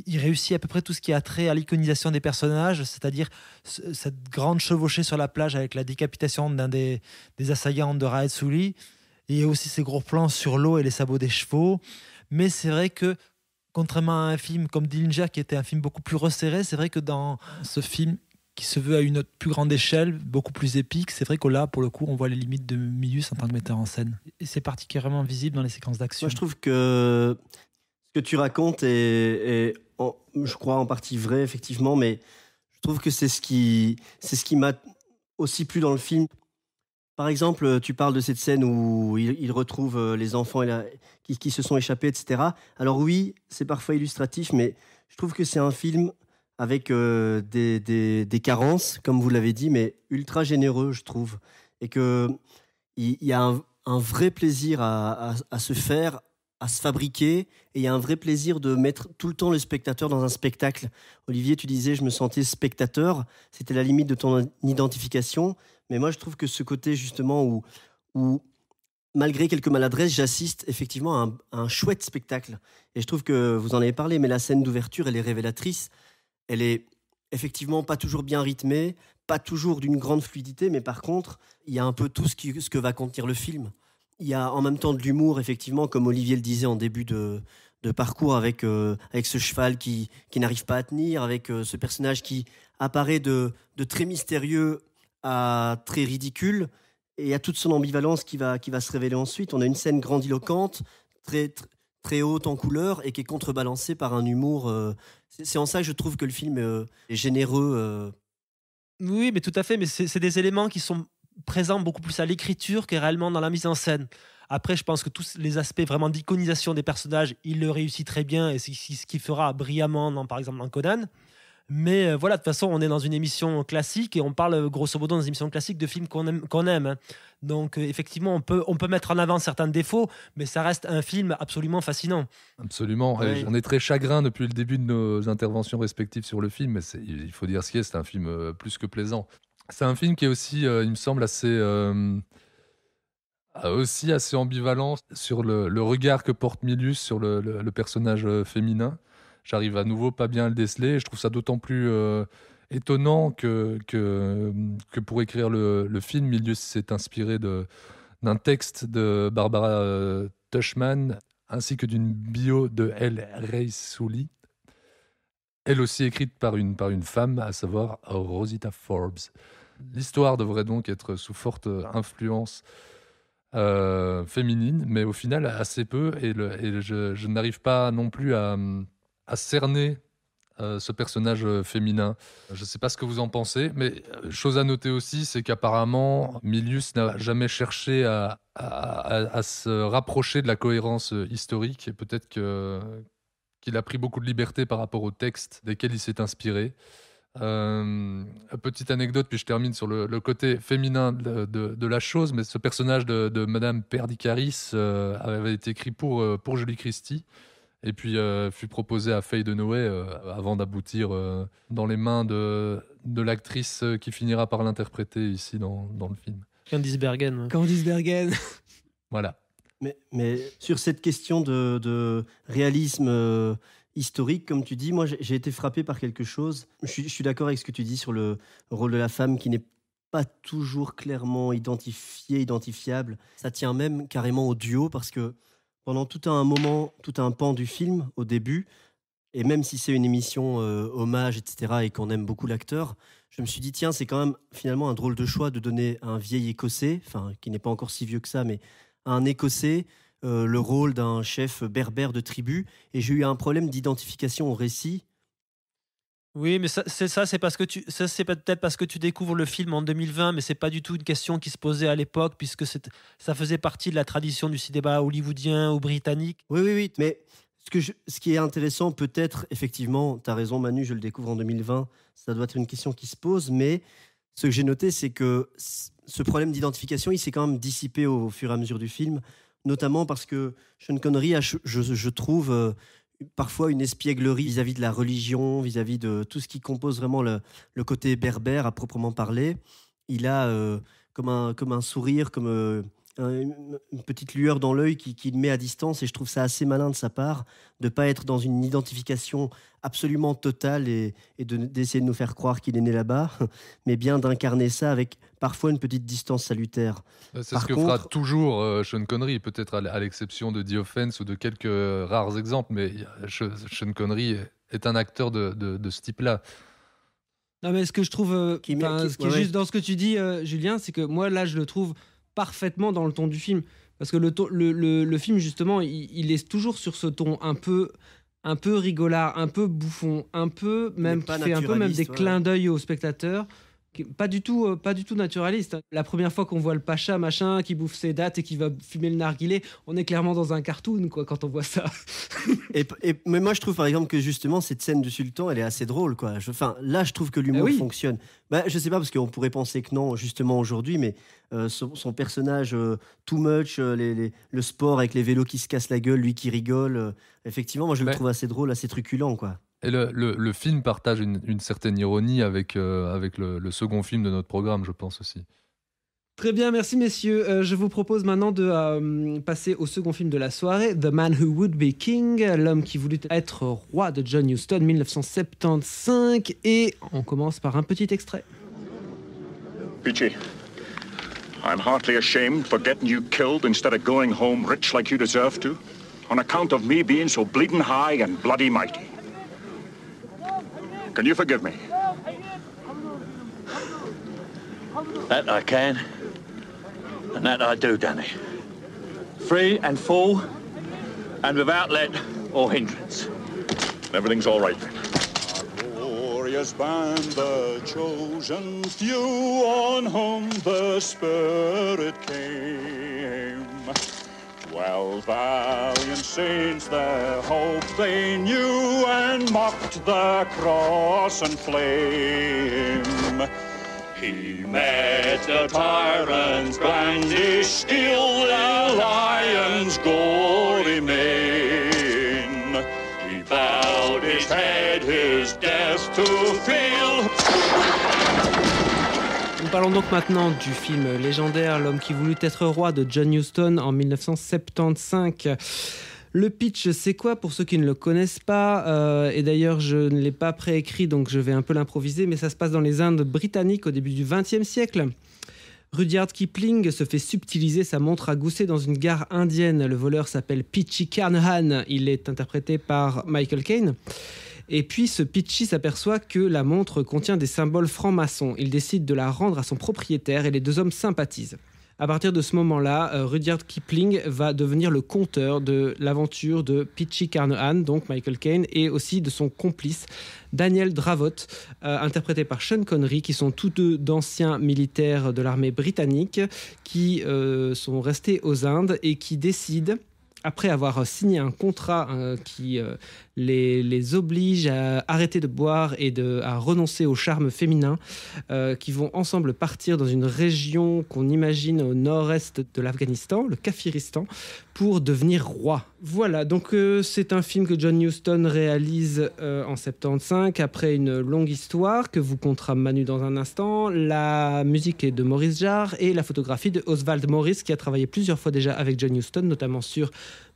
il, réussit à peu près tout ce qui a trait à l'iconisation des personnages, c'est-à-dire cette grande chevauchée sur la plage avec la décapitation d'un des, assaillants de Suli. Il y aussi ces gros plans sur l'eau et les sabots des chevaux. Mais c'est vrai que, contrairement à un film comme Dillinger, qui était un film beaucoup plus resserré, c'est vrai que dans ce film, qui se veut à une autre plus grande échelle, beaucoup plus épique. C'est vrai que là, pour le coup, on voit les limites de Milius en tant que metteur en scène. Et c'est particulièrement visible dans les séquences d'action. je trouve que ce que tu racontes est, je crois, en partie vrai, effectivement, mais je trouve que c'est ce qui, c'est ce qui m'a aussi plu dans le film. Par exemple, tu parles de cette scène où il, retrouve euh, les enfants et qui se sont échappés, etc. Alors oui, c'est parfois illustratif, mais je trouve que c'est un film avec euh, des, des, carences, comme vous l'avez dit, mais ultra généreux, je trouve. Et qu'il y, y a un, vrai plaisir à, à, se faire, à se fabriquer, et il y a un vrai plaisir de mettre tout le temps le spectateur dans un spectacle. Olivier, tu disais, je me sentais spectateur, c'était la limite de ton identification, mais moi je trouve que ce côté justement où, où malgré quelques maladresses, j'assiste effectivement à un chouette spectacle. Et je trouve que vous en avez parlé, mais la scène d'ouverture, elle est révélatrice elle est effectivement pas toujours bien rythmée, pas toujours d'une grande fluidité, mais par contre, il y a un peu tout ce, que va contenir le film. Il y a en même temps de l'humour, effectivement, comme Olivier le disait en début de, parcours, avec, euh, avec ce cheval qui, n'arrive pas à tenir, avec euh, ce personnage qui apparaît de, très mystérieux à très ridicule, et à toute son ambivalence qui va, qui va se révéler ensuite. On a une scène grandiloquente, très très haute en couleur et qui est contrebalancée par un humour. Euh, c'est en ça que je trouve que le film euh, est généreux. Euh. Oui, mais tout à fait. Mais c'est des éléments qui sont présents beaucoup plus à l'écriture que réellement dans la mise en scène. Après, je pense que tous les aspects vraiment d'iconisation des personnages, il le réussit très bien et c'est ce qui fera brillamment, par exemple, dans Conan. Mais euh, voilà, de toute façon, on est dans une émission classique et on parle euh, grosso modo dans une émission classique de films qu'on aime. aime hein. Donc euh, effectivement, on peut, on peut mettre en avant certains défauts, mais ça reste un film absolument fascinant. Absolument. On est très chagrin depuis le début de nos interventions respectives sur le film, mais il faut dire ce qui est, c'est un film plus que plaisant. C'est un film qui est aussi, il me semble, assez aussi assez ambivalent sur le, regard que porte Milus sur le personnage féminin. J'arrive à nouveau pas bien à le déceler. je trouve ça d'autant plus euh, étonnant que, que, pour écrire le, film, Milieu s'est inspiré d'un texte de Barbara euh, Tushman ainsi que d'une bio de El Sully. elle aussi écrite par une, par une femme, à savoir Rosita Forbes. L'histoire devrait donc être sous forte influence euh, féminine, mais au final assez peu, et, je n'arrive pas non plus à, à cerner euh, ce personnage euh, féminin. Je ne sais pas ce que vous en pensez, mais euh, chose à noter aussi, c'est qu'apparemment, Milius n'a jamais cherché à, se rapprocher de la cohérence historique, et peut-être qu'il a pris beaucoup de liberté par rapport aux textes desquels il s'est inspiré. petite anecdote, puis je termine sur le, côté féminin de, la chose, mais ce personnage de, Madame Perdicaris avait été écrit pour, pour Julie Christie. Et puis, euh, fut proposé à Faye Noé euh, avant d'aboutir euh, dans les mains de, de l'actrice qui finira par l'interpréter ici dans, dans le film. Candice Bergen. Candice Bergen. voilà. Mais, sur cette question de, réalisme historique, comme tu dis, moi j'ai été frappé par quelque chose. Je suis d'accord avec ce que tu dis sur le rôle de la femme qui n'est pas toujours clairement identifié, identifiable. Ça tient même carrément au duo parce que pendant tout un moment, tout un pan du film, au début, et même si c'est une émission euh, hommage, etc., et qu'on aime beaucoup l'acteur, je me suis dit, tiens, c'est quand même finalement un drôle de choix de donner à un vieil Écossais, enfin, qui n'est pas encore si vieux que ça, mais à un Écossais, euh, le rôle d'un chef berbère de tribu. Et j'ai eu un problème d'identification au récit, oui, mais ça, c'est ça, c'est parce que tu, ça, c'est peut-être parce que tu découvres le film en 2020, mais c'est pas du tout une question qui se posait à l'époque, puisque ça faisait partie de la tradition du cinéma hollywoodien ou britannique. Oui, oui, oui. Mais ce, que ce qui est intéressant, peut-être, effectivement, tu as raison, Manu, je le découvre en 2020, ça doit être une question qui se pose, mais ce que j'ai noté, c'est que ce problème d'identification, il s'est quand même dissipé au, fur et à mesure du film notamment parce que Sean Connery, je trouve, euh, parfois une espièglerie vis-à-vis de la religion, vis-à-vis de tout ce qui compose vraiment le, côté berbère à proprement parler. Il a euh, comme, un, comme un sourire, comme euh, une petite lueur dans l'œil qui, le met à distance. Et je trouve ça assez malin de sa part de ne pas être dans une identification absolument totale et, et d'essayer de, nous faire croire qu'il est né là-bas, mais bien d'incarner ça avec parfois une petite distance salutaire. Euh, c'est ce que fera toujours euh, Sean Connery, peut-être à l'exception de The Offense ou de quelques euh, rares exemples, mais Sean Connery est un acteur de, de, ce type-là. Non, mais ce que je trouve, ce qui juste dans ce que tu dis, Julien, c'est que moi, là, je le trouve parfaitement dans le ton du film. Parce que le, le, film, justement, il, il, est toujours sur ce ton un peu un peu rigolard, un peu bouffon, un peu même fait un peu même des clins d'œil aux spectateurs pas du tout euh, pas du tout naturaliste. Hein. La première fois qu'on voit le pacha machin qui bouffe ses dates et qui va fumer le narguilé, on est clairement dans un cartoon quoi quand on voit ça. et, mais moi je trouve par exemple que justement cette scène du sultan, elle est assez drôle quoi. Enfin là je trouve que l'humour eh fonctionne. Bah, je sais pas parce qu'on pourrait penser que non justement aujourd'hui, mais euh, son, personnage euh, too much, le sport avec les vélos qui se cassent la gueule, lui qui rigole, effectivement moi je le trouve assez drôle, assez truculent quoi. Et le, film partage une, certaine ironie avec, euh, avec le, second film de notre programme, je pense aussi. Très bien, merci messieurs. Euh, je vous propose maintenant de euh, passer au second film de la soirée, The Man Who Would Be King, l'homme qui voulut être roi de John Huston 1975. Et on commence par un petit extrait. Peachy, I'm heartily ashamed for getting you killed instead of going home rich like you deserve to, on account of me being so bleeding high and bloody mighty. Can you forgive me? That I can. And that I do, Danny. Free and full, and without let or hindrance. Everything's all right then. band, the chosen few on whom the Spirit came. Twelve valiant saints their hope they knew and mocked the cross and flame. He met the tyrant's brandish steel, the lion's gory mane. He bowed his head, his death to feel. parlons donc maintenant du film légendaire L'homme qui voulut être roi de John Huston en 1975. Le pitch, c'est quoi pour ceux qui ne le connaissent pas euh, Et d'ailleurs, je ne l'ai pas préécrit, donc je vais un peu l'improviser, mais ça se passe dans les Indes britanniques au début du XXe siècle. Rudyard Kipling se fait subtiliser sa montre à gousset dans une gare indienne. Le voleur s'appelle Pitchy Carnahan. Il est interprété par Michael Caine. Et puis ce Pitchy s'aperçoit que la montre contient des symboles francs-maçons. Il décide de la rendre à son propriétaire et les deux hommes sympathisent. À partir de ce moment-là, euh, Rudyard Kipling va devenir le conteur de l'aventure de Pitchy Carnahan, donc Michael Caine, et aussi de son complice Daniel Dravot, euh, interprété par Sean Connery, qui sont tous deux d'anciens militaires de l'armée britannique qui euh, sont restés aux Indes et qui décident après avoir signé un contrat hein, qui les, oblige à arrêter de boire et de, à renoncer au charme féminin, euh, qui vont ensemble partir dans une région qu'on imagine au nord-est de l'Afghanistan, le Kafiristan, pour devenir roi. Voilà, donc euh, c'est un film que John Huston réalise euh, en 75 après une longue histoire que vous comptera Manu dans un instant. La musique est de Maurice Jarre et la photographie de Oswald Morris qui a travaillé plusieurs fois déjà avec John Huston, notamment sur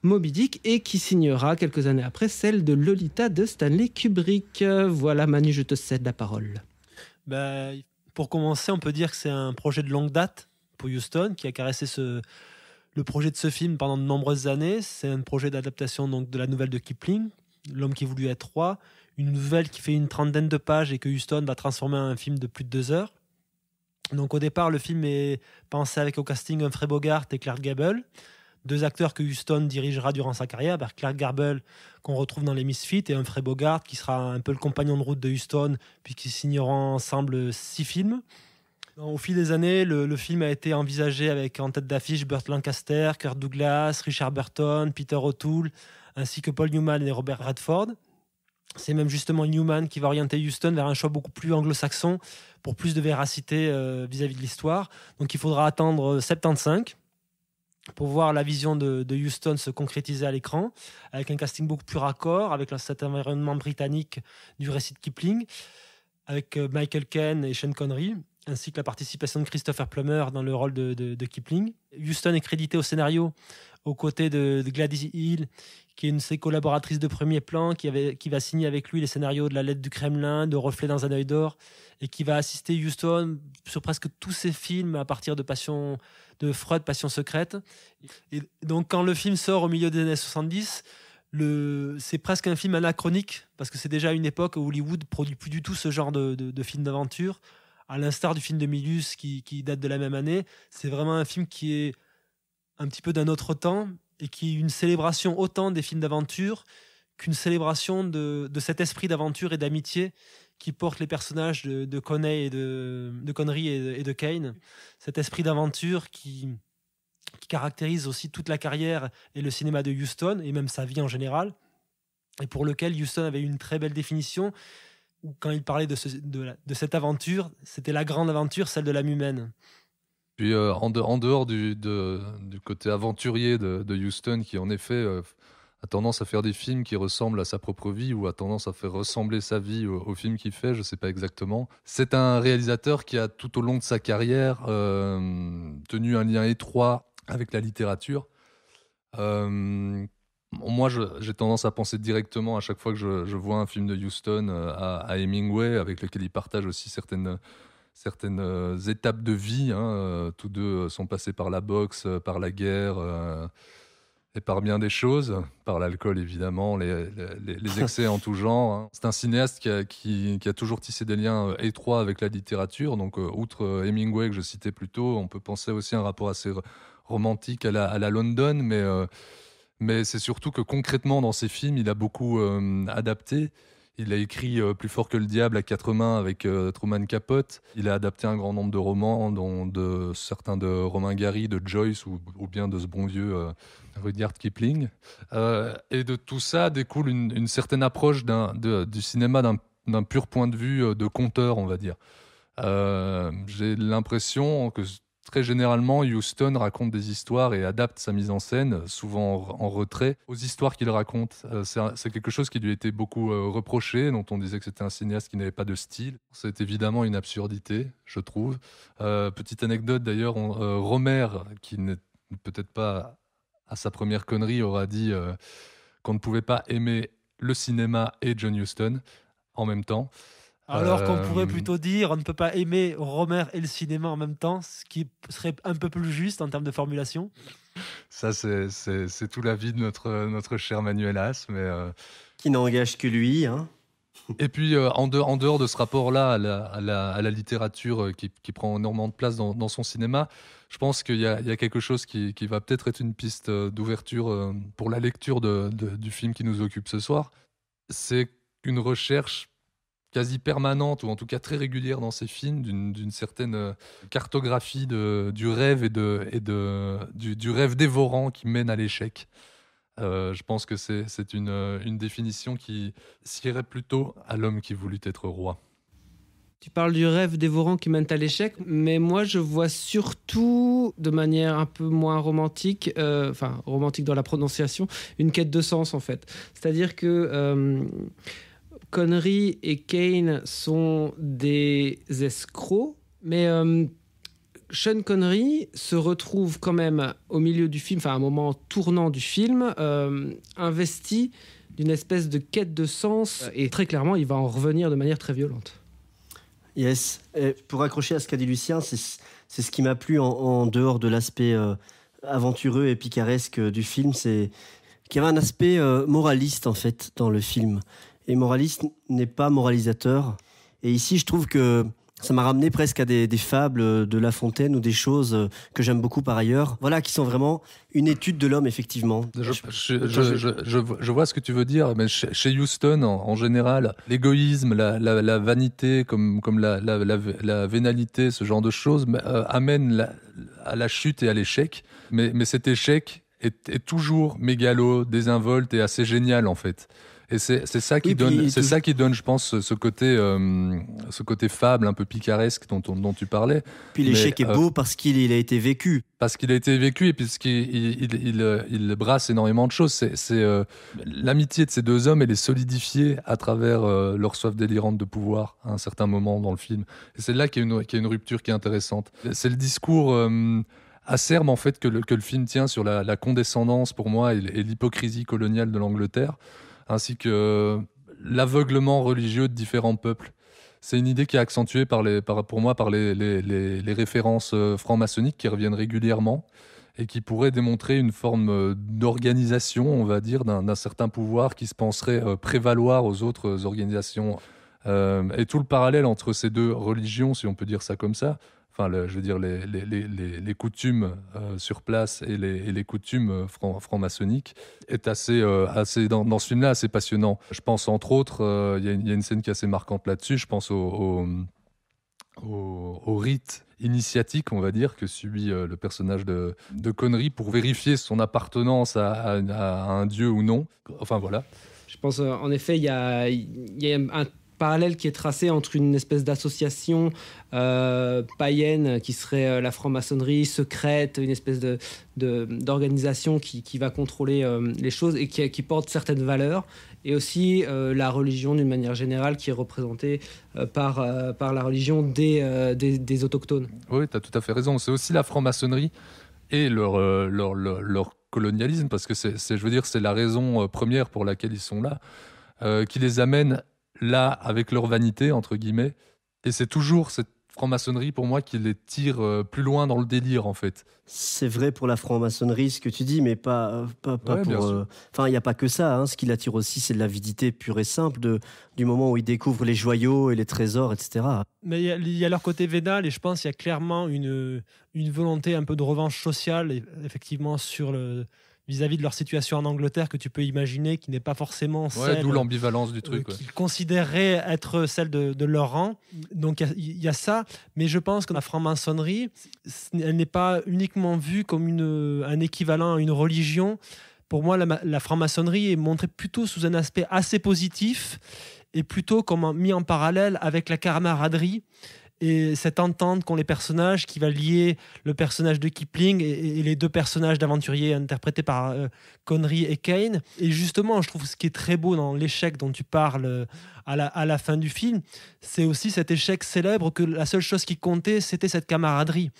Moby Dick et qui signera quelques années après celle de Lolita de Stanley Kubrick. Voilà Manu, je te cède la parole. Bah, pour commencer, on peut dire que c'est un projet de longue date pour Houston qui a caressé le projet de ce film pendant de nombreuses années. C'est un projet d'adaptation donc de la nouvelle de Kipling, L'homme qui voulut être roi, une nouvelle qui fait une trentaine de pages et que Houston va transformer en un film de plus de deux heures. Donc au départ, le film est pensé avec au casting Humphrey Bogart et Claire Gable deux acteurs que Houston dirigera durant sa carrière, ben, Clark garble qu'on retrouve dans les Misfits et Humphrey Bogart qui sera un peu le compagnon de route de Houston puisqu'ils signeront ensemble six films. Au fil des années, le, film a été envisagé avec en tête d'affiche Burt Lancaster, Kurt Douglas, Richard Burton, Peter O'Toole, ainsi que Paul Newman et Robert Redford. C'est même justement Newman qui va orienter Houston vers un choix beaucoup plus anglo-saxon pour plus de véracité euh, vis-à-vis -vis de l'histoire. Donc il faudra attendre 75 euh, pour voir la vision de, de Houston se concrétiser à l'écran, avec un casting beaucoup plus raccord, avec cet environnement britannique du récit de Kipling, avec euh, Michael Caine et Sean Connery, ainsi que la participation de Christopher Plummer dans le rôle de, de, Kipling. Houston est crédité au scénario aux côtés de, Gladys Hill, qui est une de ses collaboratrices de premier plan, qui, avait, qui va signer avec lui les scénarios de La lettre du Kremlin, de Reflet dans un œil d'or, et qui va assister Houston sur presque tous ses films à partir de Passion de Freud, Passion secrète. Et donc, quand le film sort au milieu des années 70, c'est presque un film anachronique, parce que c'est déjà une époque où Hollywood produit plus du tout ce genre de, de, film d'aventure. À l'instar du film de Milius qui, date de la même année, c'est vraiment un film qui est un petit peu d'un autre temps et qui est une célébration autant des films d'aventure qu'une célébration de, de, cet esprit d'aventure et d'amitié qui porte les personnages de, de et de, Connery et de, Kane. Cet esprit d'aventure qui, caractérise aussi toute la carrière et le cinéma de Houston, et même sa vie en général, et pour lequel Houston avait une très belle définition, quand il parlait de, de, cette aventure, c'était la grande aventure, celle de l'âme humaine. Puis euh, en, dehors du, côté aventurier de, Houston, qui en effet euh, a tendance à faire des films qui ressemblent à sa propre vie ou a tendance à faire ressembler sa vie au, films film qu'il fait, je ne sais pas exactement. C'est un réalisateur qui a tout au long de sa carrière euh, tenu un lien étroit avec la littérature. Euh, moi, j'ai tendance à penser directement à chaque fois que je, vois un film de Houston euh, à, Hemingway, avec lequel il partage aussi certaines, certaines étapes de vie. Hein, tous deux sont passés par la boxe, par la guerre et par bien des choses, par l'alcool évidemment, les, excès en tout genre. Hein. C'est un cinéaste qui a, qui, a, toujours tissé des liens euh, étroits avec la littérature. Donc, euh, outre euh, Hemingway que je citais plus tôt, on peut penser aussi à un rapport assez romantique à la, à la London, mais, mais c'est surtout que concrètement dans ses films, il a beaucoup adapté il a écrit euh, Plus fort que le diable à quatre mains avec euh, Truman Capote. Il a adapté un grand nombre de romans, dont certains de Romain Gary, de Joyce ou, bien de ce bon vieux euh, Rudyard Kipling. et de tout ça découle une, certaine approche du cinéma d'un pur point de vue de conteur, on va dire. j'ai l'impression que Très généralement, Houston raconte des histoires et adapte sa mise en scène, souvent en, retrait, aux histoires qu'il raconte. Euh, c'est quelque chose qui lui était beaucoup euh, reproché, dont on disait que c'était un cinéaste qui n'avait pas de style. C'est évidemment une absurdité, je trouve. Euh, petite anecdote d'ailleurs, Romère, Romer, qui n'est peut-être pas à sa première connerie, aura dit qu'on ne pouvait pas aimer le cinéma et John Houston en même temps. Alors qu'on pourrait euh, plutôt dire on ne peut pas aimer Romer et le cinéma en même temps, ce qui serait un peu plus juste en termes de formulation. Ça, c'est tout l'avis de notre, notre cher Manuel As, mais euh, qui n'engage que lui. Hein. Et puis, euh, en, dehors de ce rapport-là à la, littérature qui, prend énormément de place dans, son cinéma, je pense qu'il y, a quelque chose qui, va peut-être être une piste d'ouverture pour la lecture du film qui nous occupe ce soir. C'est une recherche quasi permanente, ou en tout cas très régulière dans ses films, d'une certaine euh, cartographie de, du rêve et, de, et de, du, du rêve dévorant qui mène à l'échec. Euh, je pense que c'est une, euh, une, définition qui s'irait plutôt à l'homme qui voulut être roi. Tu parles du rêve dévorant qui mène à l'échec, mais moi je vois surtout, de manière un peu moins romantique, enfin romantique dans la prononciation, une quête de sens en fait. C'est-à-dire que... Connery et Kane sont des escrocs, mais euh, Sean Connery se retrouve quand même au milieu du film, enfin à un moment tournant du film, euh, investi d'une espèce de quête de sens, et très clairement, il va en revenir de manière très violente. Yes, pour accrocher à ce qu'a dit Lucien, c'est ce qui m'a plu en, dehors de l'aspect euh, aventureux et picaresque du film, c'est qu'il y avait un aspect moraliste en fait dans le film. Et moraliste n'est pas moralisateur. Et ici, je trouve que ça m'a ramené presque à des, fables de La Fontaine ou des choses que j'aime beaucoup par ailleurs. Voilà, qui sont vraiment une étude de l'homme, effectivement. Je, vois ce que tu veux dire, mais chez, Houston, en, général, l'égoïsme, la, vanité, comme, la, vénalité, ce genre de choses, amènent bah, euh, amène à la chute et à l'échec. Mais, cet échec est, est toujours mégalo, désinvolte et assez génial, en fait. Et c'est ça qui donne, c'est ça qui donne, je pense, ce côté, euh, ce côté fable un peu picaresque dont, tu parlais. Puis l'échec est euh, beau parce qu'il a été vécu. Parce qu'il a été vécu et puisqu'il euh, il, brasse énormément de choses. C'est l'amitié de ces deux hommes, elle est solidifiée à travers leur soif délirante de pouvoir à un certain moment dans le film. Et c'est là qu'il y, a une rupture qui est intéressante. C'est le discours acerbe en fait que le, film tient sur la, condescendance pour moi et l'hypocrisie coloniale de l'Angleterre ainsi que euh, l'aveuglement religieux de différents peuples. C'est une idée qui est accentuée par les, pour moi par les, les, références euh, franc-maçonniques qui reviennent régulièrement et qui pourraient démontrer une forme euh, d'organisation, on va dire, d'un certain pouvoir qui se penserait prévaloir aux autres organisations. et tout le parallèle entre ces deux religions, si on peut dire ça comme ça, enfin, je veux dire, les, les, les, les coutumes euh, sur place et les, les coutumes euh, franc-maçonniques est assez, euh, assez dans, dans ce film-là, assez passionnant. Je pense, entre autres, il y, a une scène qui est assez marquante là-dessus. Je pense au, au, rite initiatique, on va dire, que subit le personnage de, de Connery pour vérifier son appartenance à, un dieu ou non. Enfin voilà. Je pense en effet, il y a, y a un parallèle qui est tracé entre une espèce d'association euh, païenne qui serait euh, la franc-maçonnerie secrète, une espèce de, d'organisation qui, qui, va contrôler euh, les choses et qui, qui, porte certaines valeurs, et aussi la religion d'une manière générale qui est représentée par, par la religion des, des, autochtones. Oui, tu as tout à fait raison. C'est aussi la franc-maçonnerie et leur, leur, leur, colonialisme, parce que c'est, je veux dire, c'est la raison première pour laquelle ils sont là, qui les amène là avec leur vanité, entre guillemets. Et c'est toujours cette franc-maçonnerie pour moi qui les tire euh, plus loin dans le délire en fait. C'est vrai pour la franc-maçonnerie ce que tu dis, mais pas, euh, pas, pas pour. Euh, enfin, il n'y a pas que ça. Hein. Ce qui l'attire aussi, c'est l'avidité pure et simple de, du moment où ils découvrent les joyaux et les trésors, etc. Mais il y, a leur côté vénal, et je pense qu'il y a clairement une, une volonté un peu de revanche sociale, effectivement, sur le, vis-à-vis de leur situation en Angleterre que tu peux imaginer qui n'est pas forcément celle. D'où l'ambivalence du euh, truc. qu'ils considéraient être celle de, leur rang. Donc il y, a ça, mais je pense que la franc-maçonnerie, elle n'est pas uniquement vue comme une, un équivalent à une religion. Pour moi, la, la franc-maçonnerie est montrée plutôt sous un aspect assez positif et plutôt comme mis en parallèle avec la camaraderie et cette entente qu'ont les personnages qui va lier le personnage de Kipling et, les deux personnages d'aventuriers interprétés par euh, Connery et Kane. Et justement, je trouve ce qui est très beau dans l'échec dont tu parles euh, à la, à la fin du film, c'est aussi cet échec célèbre que la seule chose qui comptait, c'était cette camaraderie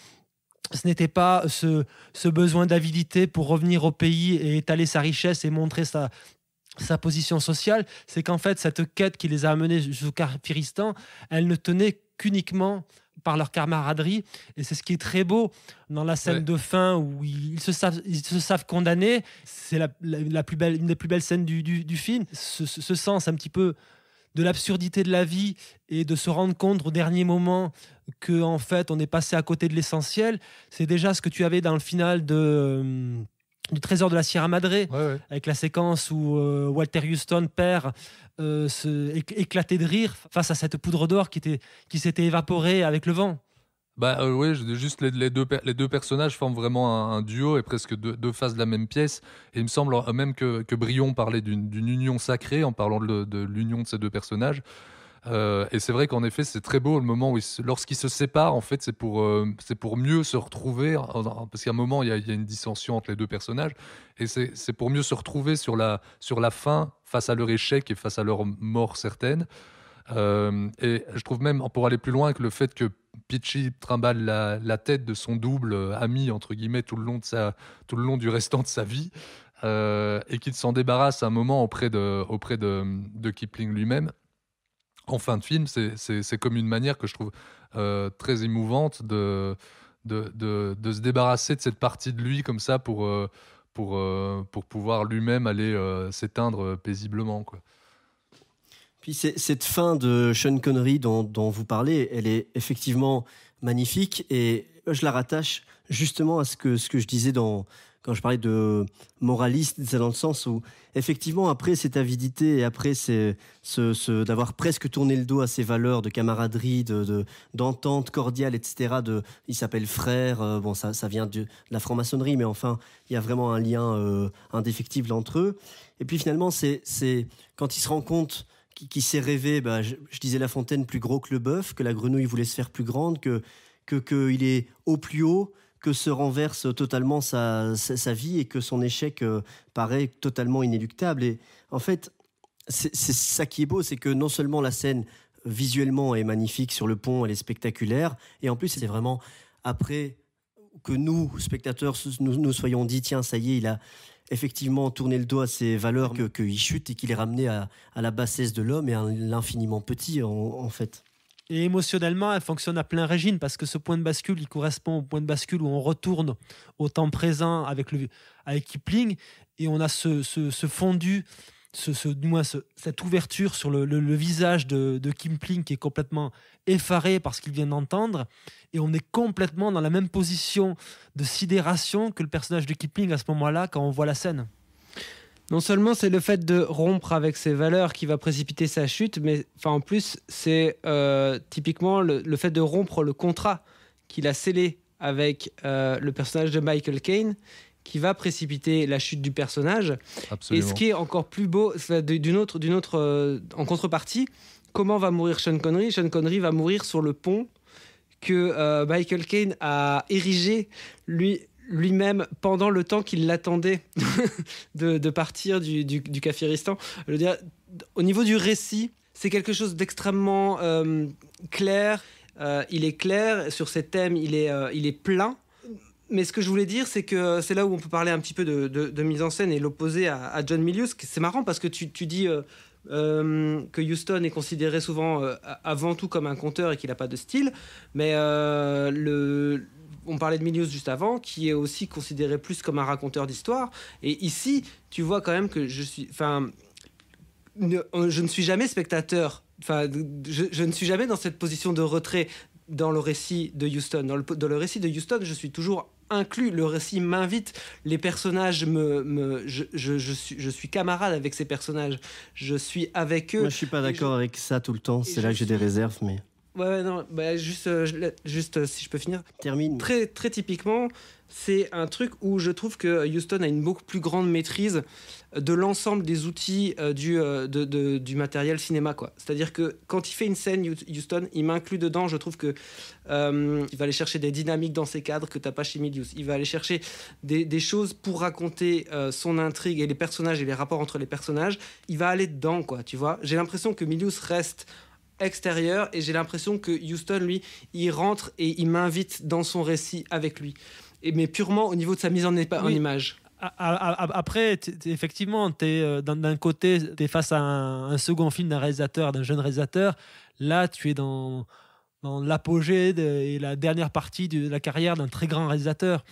ce n'était pas ce, ce besoin d'avidité pour revenir au pays et étaler sa richesse et montrer sa, sa position sociale, c'est qu'en fait, cette quête qui les a amenés jusqu'à Kafiristan, elle ne tenait qu'uniquement par leur camaraderie. Et c'est ce qui est très beau dans la scène de fin où ils se savent, ils se savent condamnés. C'est la, la, plus belle, une des plus belles scènes du, du, film. Ce, ce, sens un petit peu de l'absurdité de la vie et de se rendre compte au dernier moment que en fait on est passé à côté de l'essentiel. C'est déjà ce que tu avais dans le final de euh, du trésor de la Sierra Madre, avec la séquence où euh, Walter Houston perd euh, se éclater de rire face à cette poudre d'or qui, qui s'était évaporée avec le vent. Bah euh, oui, juste les, les, deux, les deux personnages forment vraiment un, duo et presque deux, faces de la même pièce. Et il me semble euh, même que, que Brion parlait d'une union sacrée en parlant de l'union de ces deux personnages. Euh, et c'est vrai qu'en effet, c'est très beau le moment où, lorsqu'ils se séparent, en fait, c'est pour, euh, pour mieux se retrouver, parce qu'à un moment, il y, a, une dissension entre les deux personnages, et c'est pour mieux se retrouver sur la, sur la fin, face à leur échec et face à leur mort certaine. Euh, et je trouve même, pour aller plus loin, que le fait que Pitchy trimballe la, la tête de son double ami, entre guillemets, tout le long, de sa, tout le long du restant de sa vie, et qu'il s'en débarrasse à un moment auprès de, auprès de, de Kipling lui-même, en fin de film, c'est comme une manière que je trouve euh, très émouvante de de, de, se débarrasser de cette partie de lui comme ça pour, euh, pour, euh, pour pouvoir lui-même aller s'éteindre paisiblement. Quoi. Puis cette fin de Sean Connery dont, dont, vous parlez, elle est effectivement magnifique et je la rattache justement à ce que, ce que je disais dans, quand je parlais de moraliste, c'est dans le sens où, effectivement, après cette avidité et après ce, ce, d'avoir presque tourné le dos à ces valeurs de camaraderie, de, d'entente cordiale, etc., de, il s'appelle frère, euh, bon, ça, ça vient de, la franc-maçonnerie, mais enfin, il y a vraiment un lien euh, indéfectible entre eux. Et puis finalement, c'est, c'est quand il se rend compte qu'il s'est rêvé, bah, je, disais La Fontaine plus gros que le bœuf, que la grenouille voulait se faire plus grande, que qu'il est au plus haut, que se renverse totalement sa, vie et que son échec euh, paraît totalement inéluctable. Et en fait, c'est ça qui est beau, c'est que non seulement la scène visuellement est magnifique sur le pont, elle est spectaculaire, et en plus c'est vraiment après que nous, spectateurs, nous, soyons dit, tiens, ça y est, il a, effectivement tourné le dos à ces valeurs qu'il chute et qu'il est ramené à, la bassesse de l'homme et à l'infiniment petit en fait. Et émotionnellement, elle fonctionne à plein régime parce que ce point de bascule, il correspond au point de bascule où on retourne au temps présent avec, le, avec Kipling et on a ce, ce, fondu, ce, cette ouverture sur le, visage de, de, Kipling qui est complètement effaré par ce qu'il vient d'entendre et on est complètement dans la même position de sidération que le personnage de Kipling à ce moment-là quand on voit la scène non seulement c'est le fait de rompre avec ses valeurs qui va précipiter sa chute, mais en plus c'est euh, typiquement le, fait de rompre le contrat qu'il a scellé avec euh, le personnage de Michael Caine qui va précipiter la chute du personnage. Et ce qui est encore plus beau, d'une autre, d'une autre, euh, en contrepartie, comment va mourir Sean Connery Sean Connery va mourir sur le pont que Michael Caine a érigé lui lui-même pendant le temps qu'il l'attendait de, partir du, du, Kafiristan. au niveau du récit, c'est quelque chose d'extrêmement euh, clair. Euh, il est clair sur ses thèmes, il est, euh, il est plein. Mais ce que je voulais dire, c'est que c'est là où on peut parler un petit peu de, mise en scène et l'opposer à, John Milius. C'est marrant parce que tu, dis que Houston est considéré souvent avant tout comme un conteur et qu'il n'a pas de style. Mais le, on parlait de Milius juste avant, qui est aussi considéré plus comme un raconteur d'histoire. Et ici, tu vois quand même que je suis. Enfin, euh, je ne suis jamais spectateur. Enfin, je, ne suis jamais dans cette position de retrait dans le récit de Houston. Dans le, récit de Houston, je suis toujours inclus. Le récit m'invite. Les personnages me, je, suis, camarade avec ces personnages. Je suis avec eux. Moi, je suis pas d'accord avec ça tout le temps. C'est là que j'ai des réserves, mais. Ouais, non, bah, juste, euh, juste euh, si je peux finir. Termine. Très, très typiquement, c'est un truc où je trouve que Houston a une beaucoup plus grande maîtrise de l'ensemble des outils euh, du, de, du matériel cinéma. quoi. C'est-à-dire que quand il fait une scène, Houston, il m'inclut dedans. Je trouve que il va aller chercher des dynamiques dans ses cadres que t'as pas chez Milius. Il va aller chercher des, des choses pour raconter son intrigue et les personnages et les rapports entre les personnages. Il va aller dedans, quoi, tu vois. J'ai l'impression que Milius reste extérieur et j'ai l'impression que Houston, lui, il rentre et il m'invite dans son récit avec lui. Et, mais purement au niveau de sa mise en, image. Après, effectivement, d'un côté, tu es face à un, second film d'un réalisateur, d'un jeune réalisateur. Là, tu es dans, l'apogée et la dernière partie de la carrière d'un très grand réalisateur.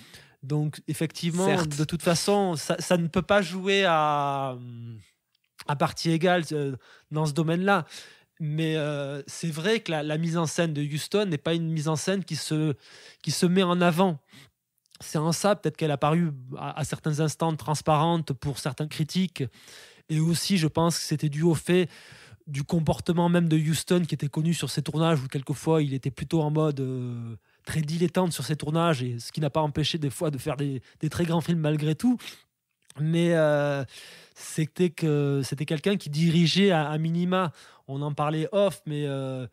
Donc, effectivement, de toute façon, ça, ne peut pas jouer à, à partie égale euh, dans ce domaine-là. Mais euh, c'est vrai que la, mise en scène de Houston n'est pas une mise en scène qui se, qui se met en avant. C'est en ça peut-être qu'elle a paru à, certains instants transparente pour certains critiques. Et aussi, je pense que c'était dû au fait du comportement même de Houston qui était connu sur ses tournages où quelquefois il était plutôt en mode euh, très dilettante sur ses tournages et ce qui n'a pas empêché des fois de faire des très grands films malgré tout mais euh, c'était que quelqu'un qui dirigeait à, minima. On en parlait off, mais euh,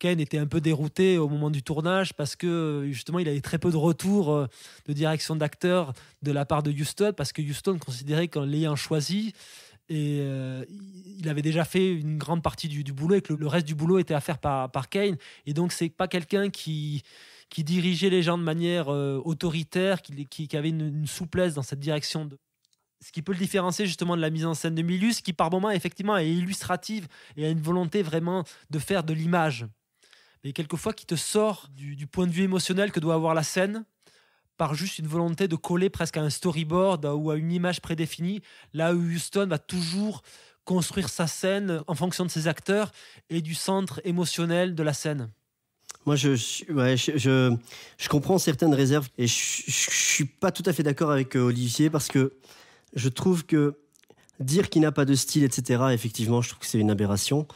Kane était un peu dérouté au moment du tournage parce que justement il avait très peu de retours euh, de direction d'acteur de la part de Houston parce que Houston considérait qu'en l'ayant choisi et il avait déjà fait une grande partie du, boulot et que le, reste du boulot était à faire par, Kane et donc c'est pas quelqu'un qui qui dirigeait les gens de manière autoritaire qui, avait une, une souplesse dans cette direction de ce qui peut le différencier justement de la mise en scène de Milus, qui par moments effectivement est illustrative et a une volonté vraiment de faire de l'image, mais quelquefois qui te sort du, point de vue émotionnel que doit avoir la scène par juste une volonté de coller presque à un storyboard ou à une image prédéfinie, là où Houston va toujours construire sa scène en fonction de ses acteurs et du centre émotionnel de la scène. Moi, je, je, je comprends certaines réserves et je, ne suis pas tout à fait d'accord avec euh, Olivier parce que je trouve que dire qu'il n'a pas de style, etc., effectivement, je trouve que c'est une aberration.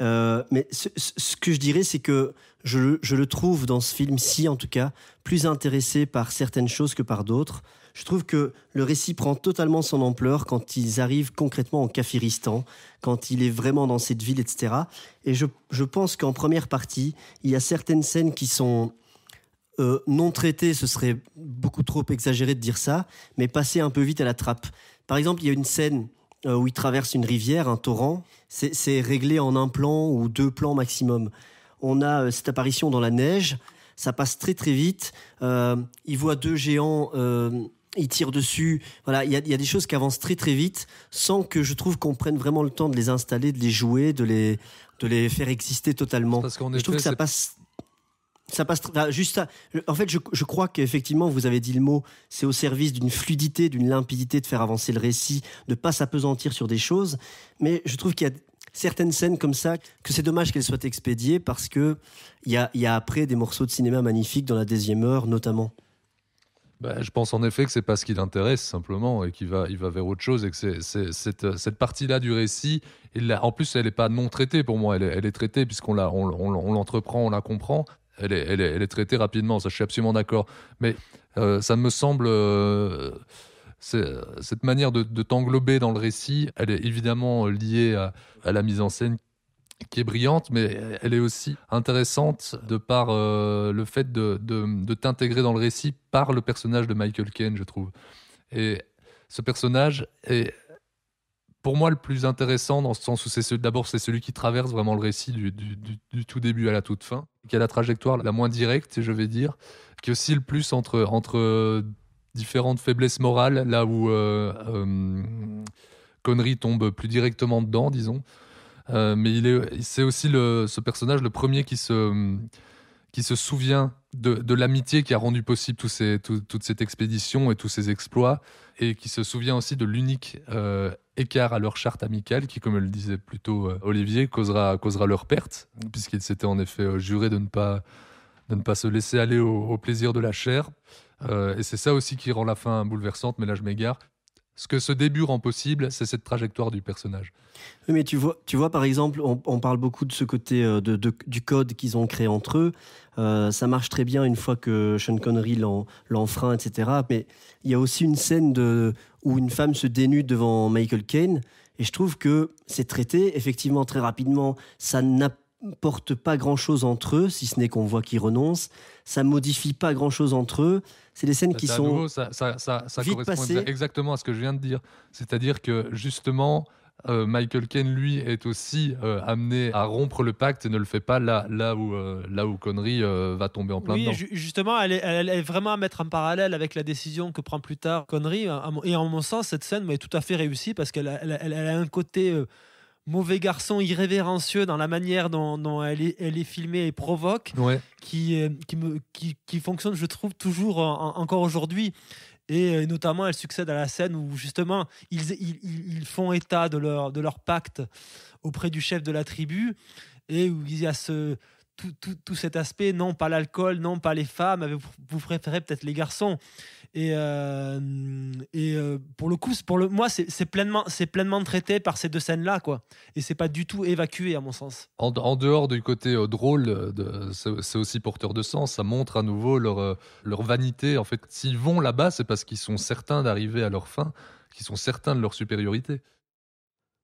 Euh, mais ce, que je dirais, c'est que je, le trouve dans ce film-ci, en tout cas, plus intéressé par certaines choses que par d'autres. Je trouve que le récit prend totalement son ampleur quand ils arrivent concrètement en Kafiristan, quand il est vraiment dans cette ville, etc. Et je pense qu'en première partie, il y a certaines scènes qui sont euh, non traité, ce serait beaucoup trop exagéré de dire ça, mais passer un peu vite à la trappe. Par exemple, il y a une scène euh, où il traverse une rivière, un torrent. C'est réglé en un plan ou deux plans maximum. On a euh, cette apparition dans la neige. Ça passe très très vite. il voit deux géants. il tire dessus. Voilà, il y, a, des choses qui avancent très très vite, sans que je trouve qu'on prenne vraiment le temps de les installer, de les jouer, de les de les faire exister totalement. je trouve que ça passe ah, juste en fait je, crois qu'effectivement vous avez dit le mot c'est au service d'une fluidité d'une limpidité de faire avancer le récit de pas s'apesantir sur des choses mais je trouve qu'il y a certaines scènes comme ça que c'est dommage qu'elles soient expédiées parce que il y a, après des morceaux de cinéma magnifiques dans la deuxième heure notamment bah, je pense en effet que c'est pas ce qui l'intéresse simplement et qu'il va, il va vers autre chose et que c'est, euh, cette, partie-là du récit, en plus elle n'est pas non traitée pour moi, elle est, traitée puisqu'on l'entreprend, on la comprend, elle est, traitée rapidement, ça je suis absolument d'accord. Mais euh, ça me semble... Euh, euh, cette manière de, t'englober dans le récit, elle est évidemment liée à, la mise en scène qui est brillante, mais elle est aussi intéressante de par le fait de, de t'intégrer dans le récit par le personnage de Michael Caine, je trouve. Et ce personnage est pour moi le plus intéressant dans ce sens où c'est d'abord c'est celui qui traverse vraiment le récit du, tout début à la toute fin, qui a la trajectoire la moins directe, je vais dire, qui aussi le plus entre, entre différentes faiblesses morales, là où euh, euh Connery tombe plus directement dedans, disons. Euh, mais il est, c'est aussi le, ce personnage le premier qui se qui se souvient de, l'amitié qui a rendu possible tout ces, toute cette expédition et tous ces exploits, et qui se souvient aussi de l'unique euh, écart à leur charte amicale, qui, comme le disait plutôt euh, Olivier, causera, causera leur perte, puisqu'ils s'étaient en effet euh, jurés de ne pas, ne pas se laisser aller au, plaisir de la chair. et c'est ça aussi qui rend la fin bouleversante, mais là je m'égare ce que ce début rend possible, c'est cette trajectoire du personnage. mais tu vois, tu vois par exemple, on, parle beaucoup de ce côté euh, du code qu'ils ont créé entre eux. Euh, ça marche très bien une fois que Sean Connery l'enfreint, etc. Mais il y a aussi une scène de, où une femme se dénude devant Michael Caine. Et je trouve que c'est traité effectivement très rapidement. Ça n'a portent pas grand-chose entre eux, si ce n'est qu'on voit qu'ils renoncent. Ça modifie pas grand-chose entre eux. C'est des scènes qui sont ça, ça, correspond exactement à ce que je viens de dire. C'est-à-dire que justement, euh, Michael Caine, lui, est aussi euh, amené à rompre le pacte et ne le fait pas là, là, où, euh, là où Connery va tomber en plein oui, dedans. justement, elle est, elle est, vraiment à mettre en parallèle avec la décision que prend plus tard Connery. Et en mon sens, cette scène est tout à fait réussie parce qu'elle elle a un côté mauvais garçon irrévérencieux dans la manière dont, elle, est, filmée et provoque, qui, euh, qui, me, qui, fonctionne, je trouve, toujours encore aujourd'hui. Et euh, notamment, elle succède à la scène où justement, ils, font état de leur, de leur pacte auprès du chef de la tribu, et où il y a ce, tout, tout cet aspect, non pas l'alcool, non pas les femmes, vous préférez peut-être les garçons. Et, euh, euh, pour le coup, pour le, moi, c'est pleinement, pleinement traité par ces deux scènes-là, quoi. Et c'est pas du tout évacué, à mon sens. En, dehors du côté euh, drôle, c'est aussi porteur de sens. Ça montre à nouveau leur, leur vanité. En fait, s'ils vont là-bas, c'est parce qu'ils sont certains d'arriver à leur fin, qu'ils sont certains de leur supériorité.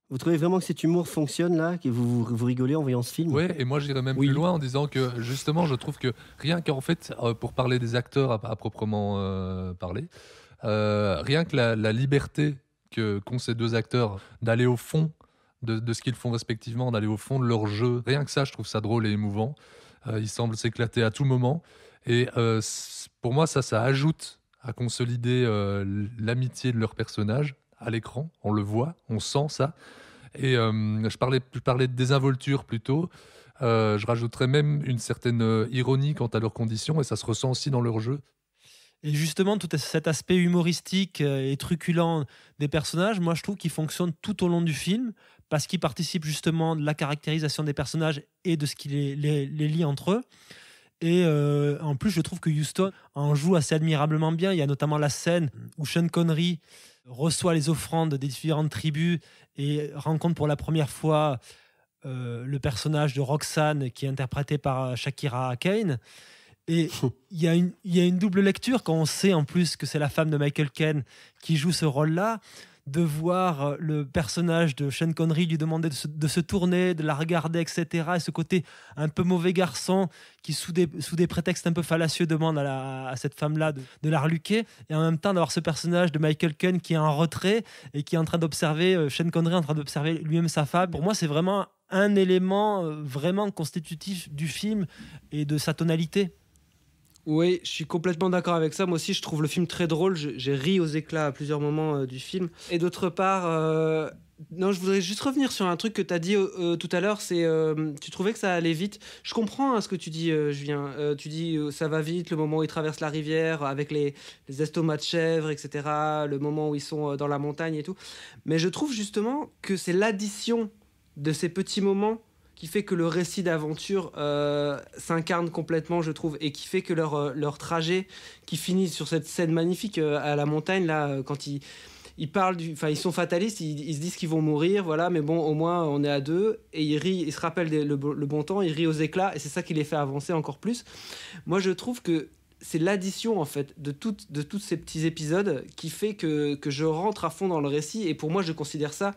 Vous trouvez vraiment que cet humour fonctionne là, que vous, vous, rigolez en voyant ce film Oui, et moi j'irais même plus loin en disant que justement, je trouve que rien qu'en fait, euh, pour parler des acteurs à, proprement euh, parler, euh, rien que la, liberté que qu'ont ces deux acteurs d'aller au fond de, ce qu'ils font respectivement, d'aller au fond de leur jeu, rien que ça, je trouve ça drôle et émouvant. ils semblent s'éclater à tout moment, et pour moi, ça, ça ajoute à consolider l'amitié de leurs personnages à l'écran, on le voit, on sent ça. Et euh, je, parlais, de désinvolture plutôt. Euh, je rajouterais même une certaine euh, ironie quant à leurs conditions, et ça se ressent aussi dans leur jeu. Et justement, tout cet aspect humoristique et truculent des personnages, moi je trouve qu'il fonctionne tout au long du film, parce qu'il participe justement de la caractérisation des personnages et de ce qui les, lie entre eux. Et en plus, je trouve que Houston en joue assez admirablement bien. Il y a notamment la scène où Sean Connery reçoit les offrandes des différentes tribus et rencontre pour la première fois euh, le personnage de Roxane qui est interprété par euh, Shakira Kane. Et il y, a une, double lecture quand on sait en plus que c'est la femme de Michael Kane qui joue ce rôle-là de voir euh, le personnage de Sean Connery lui demander de se, tourner, de la regarder, etc. Et ce côté un peu mauvais garçon qui, sous des, prétextes un peu fallacieux, demande à, cette femme-là de, de, la reluquer. Et en même temps, d'avoir ce personnage de Michael Caine qui est en retrait et qui est en train d'observer, euh, Sean Connery en train d'observer lui-même sa femme. Pour moi, c'est vraiment un élément euh, vraiment constitutif du film et de sa tonalité. Oui, je suis complètement d'accord avec ça. Moi aussi, je trouve le film très drôle. J'ai ri aux éclats à plusieurs moments euh, du film. Et d'autre part, euh, non, je voudrais juste revenir sur un truc que tu as dit euh, tout à l'heure. C'est, tu trouvais que ça allait vite. Je comprends hein, ce que tu dis, Julien. tu dis ça va vite, le moment où ils traversent la rivière avec les, les estomacs de chèvre, etc. Le moment où ils sont dans la montagne et tout. Mais je trouve justement que c'est l'addition de ces petits moments qui fait que le récit d'aventure euh, s'incarne complètement, je trouve, et qui fait que leur, euh, leur trajet, qui finit sur cette scène magnifique euh, à la montagne, là, quand ils ils parlent du, enfin ils sont fatalistes, ils, se disent qu'ils vont mourir, voilà, mais bon, au moins on est à deux et ils se rappellent le, bon temps, ils rient aux éclats et c'est ça qui les fait avancer encore plus. Moi, je trouve que c'est l'addition en fait de de tous ces petits épisodes qui fait que, que, je rentre à fond dans le récit et pour moi je considère ça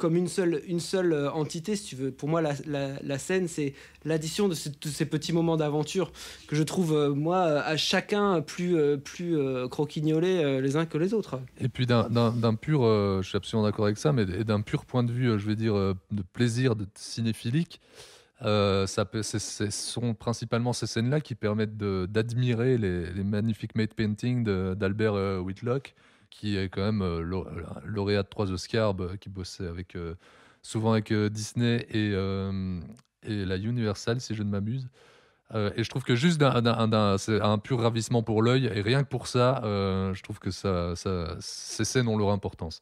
comme une seule, une seule euh, entité, si tu veux. Pour moi, la, la, scène, c'est l'addition de, tous ces petits moments d'aventure que je trouve, euh, moi, à chacun plus, croquignolé euh, plus croquignolés les uns que les autres. Et puis d'un pur, je suis absolument d'accord avec ça, mais d'un pur point de vue, je vais dire, de plaisir de cinéphilique, ça ce sont principalement ces scènes-là qui permettent d'admirer les, les, magnifiques made paintings d'Albert Whitlock qui est quand même euh, euh, lauréat de trois Oscars, bah, qui bossait avec, euh, souvent avec Disney et, la Universal, si je ne m'abuse. et je trouve que juste c'est un pur ravissement pour l'œil, et rien que pour ça, je trouve que ça, ces scènes ont leur importance.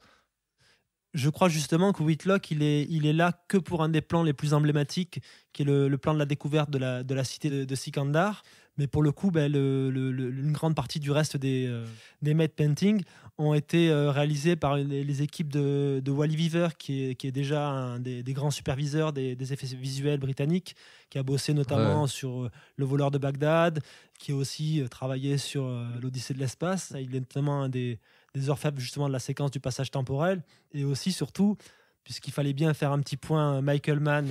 Je crois justement que Whitlock, il est, il est là que pour un des plans les plus emblématiques, qui est le, plan de la découverte de la, cité de, Sikandar. Mais pour le coup, ben, une grande partie du reste des, euh, des matte paintings, ont été euh, réalisés par les, équipes de, de, Wally Weaver, qui est, déjà un des, grands superviseurs des, effets visuels britanniques, qui a bossé notamment sur euh, Le voleur de Bagdad, qui a aussi euh, travaillé sur L'Odyssée de l'espace. Il est notamment un des, des orfèvres justement de la séquence du passage temporel, et aussi surtout puisqu'il fallait bien faire un petit point Michael Mann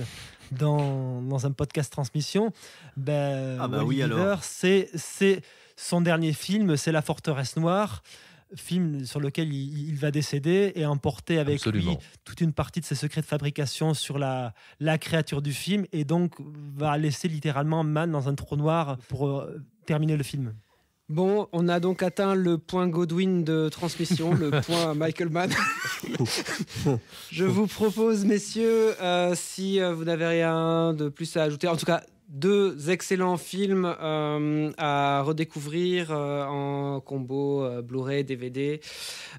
dans, dans un podcast transmission. Ben, ah bah oui, c'est son dernier film, c'est La forteresse noire film sur lequel il, va décéder et emporter avec lui toute une partie de ses secrets de fabrication sur la, la créature du film et donc va laisser littéralement Man dans un trou noir pour euh, terminer le film. Bon, on a donc atteint le point Godwin de transmission, le point Michael Mann. Je vous propose, messieurs, euh, si euh, vous n'avez rien de plus à ajouter, en tout cas, deux excellents films euh, à redécouvrir euh, en combo euh, Blu-ray, DVD.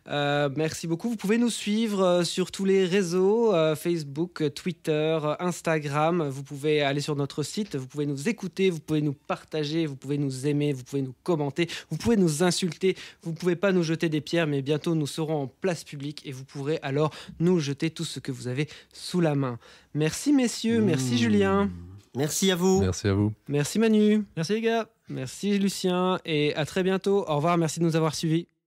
merci beaucoup. Vous pouvez nous suivre sur tous les réseaux, Facebook, Twitter, Instagram. Vous pouvez aller sur notre site, vous pouvez nous écouter, vous pouvez nous partager, vous pouvez nous aimer, vous pouvez nous commenter, vous pouvez nous insulter, vous pouvez pas nous jeter des pierres, mais bientôt nous serons en place publique et vous pourrez alors nous jeter tout ce que vous avez sous la main. Merci messieurs, merci mmh. Julien. Merci à vous. Merci à vous. Merci Manu. Merci les gars. Merci Lucien. Et à très bientôt. Au revoir. Merci de nous avoir suivis.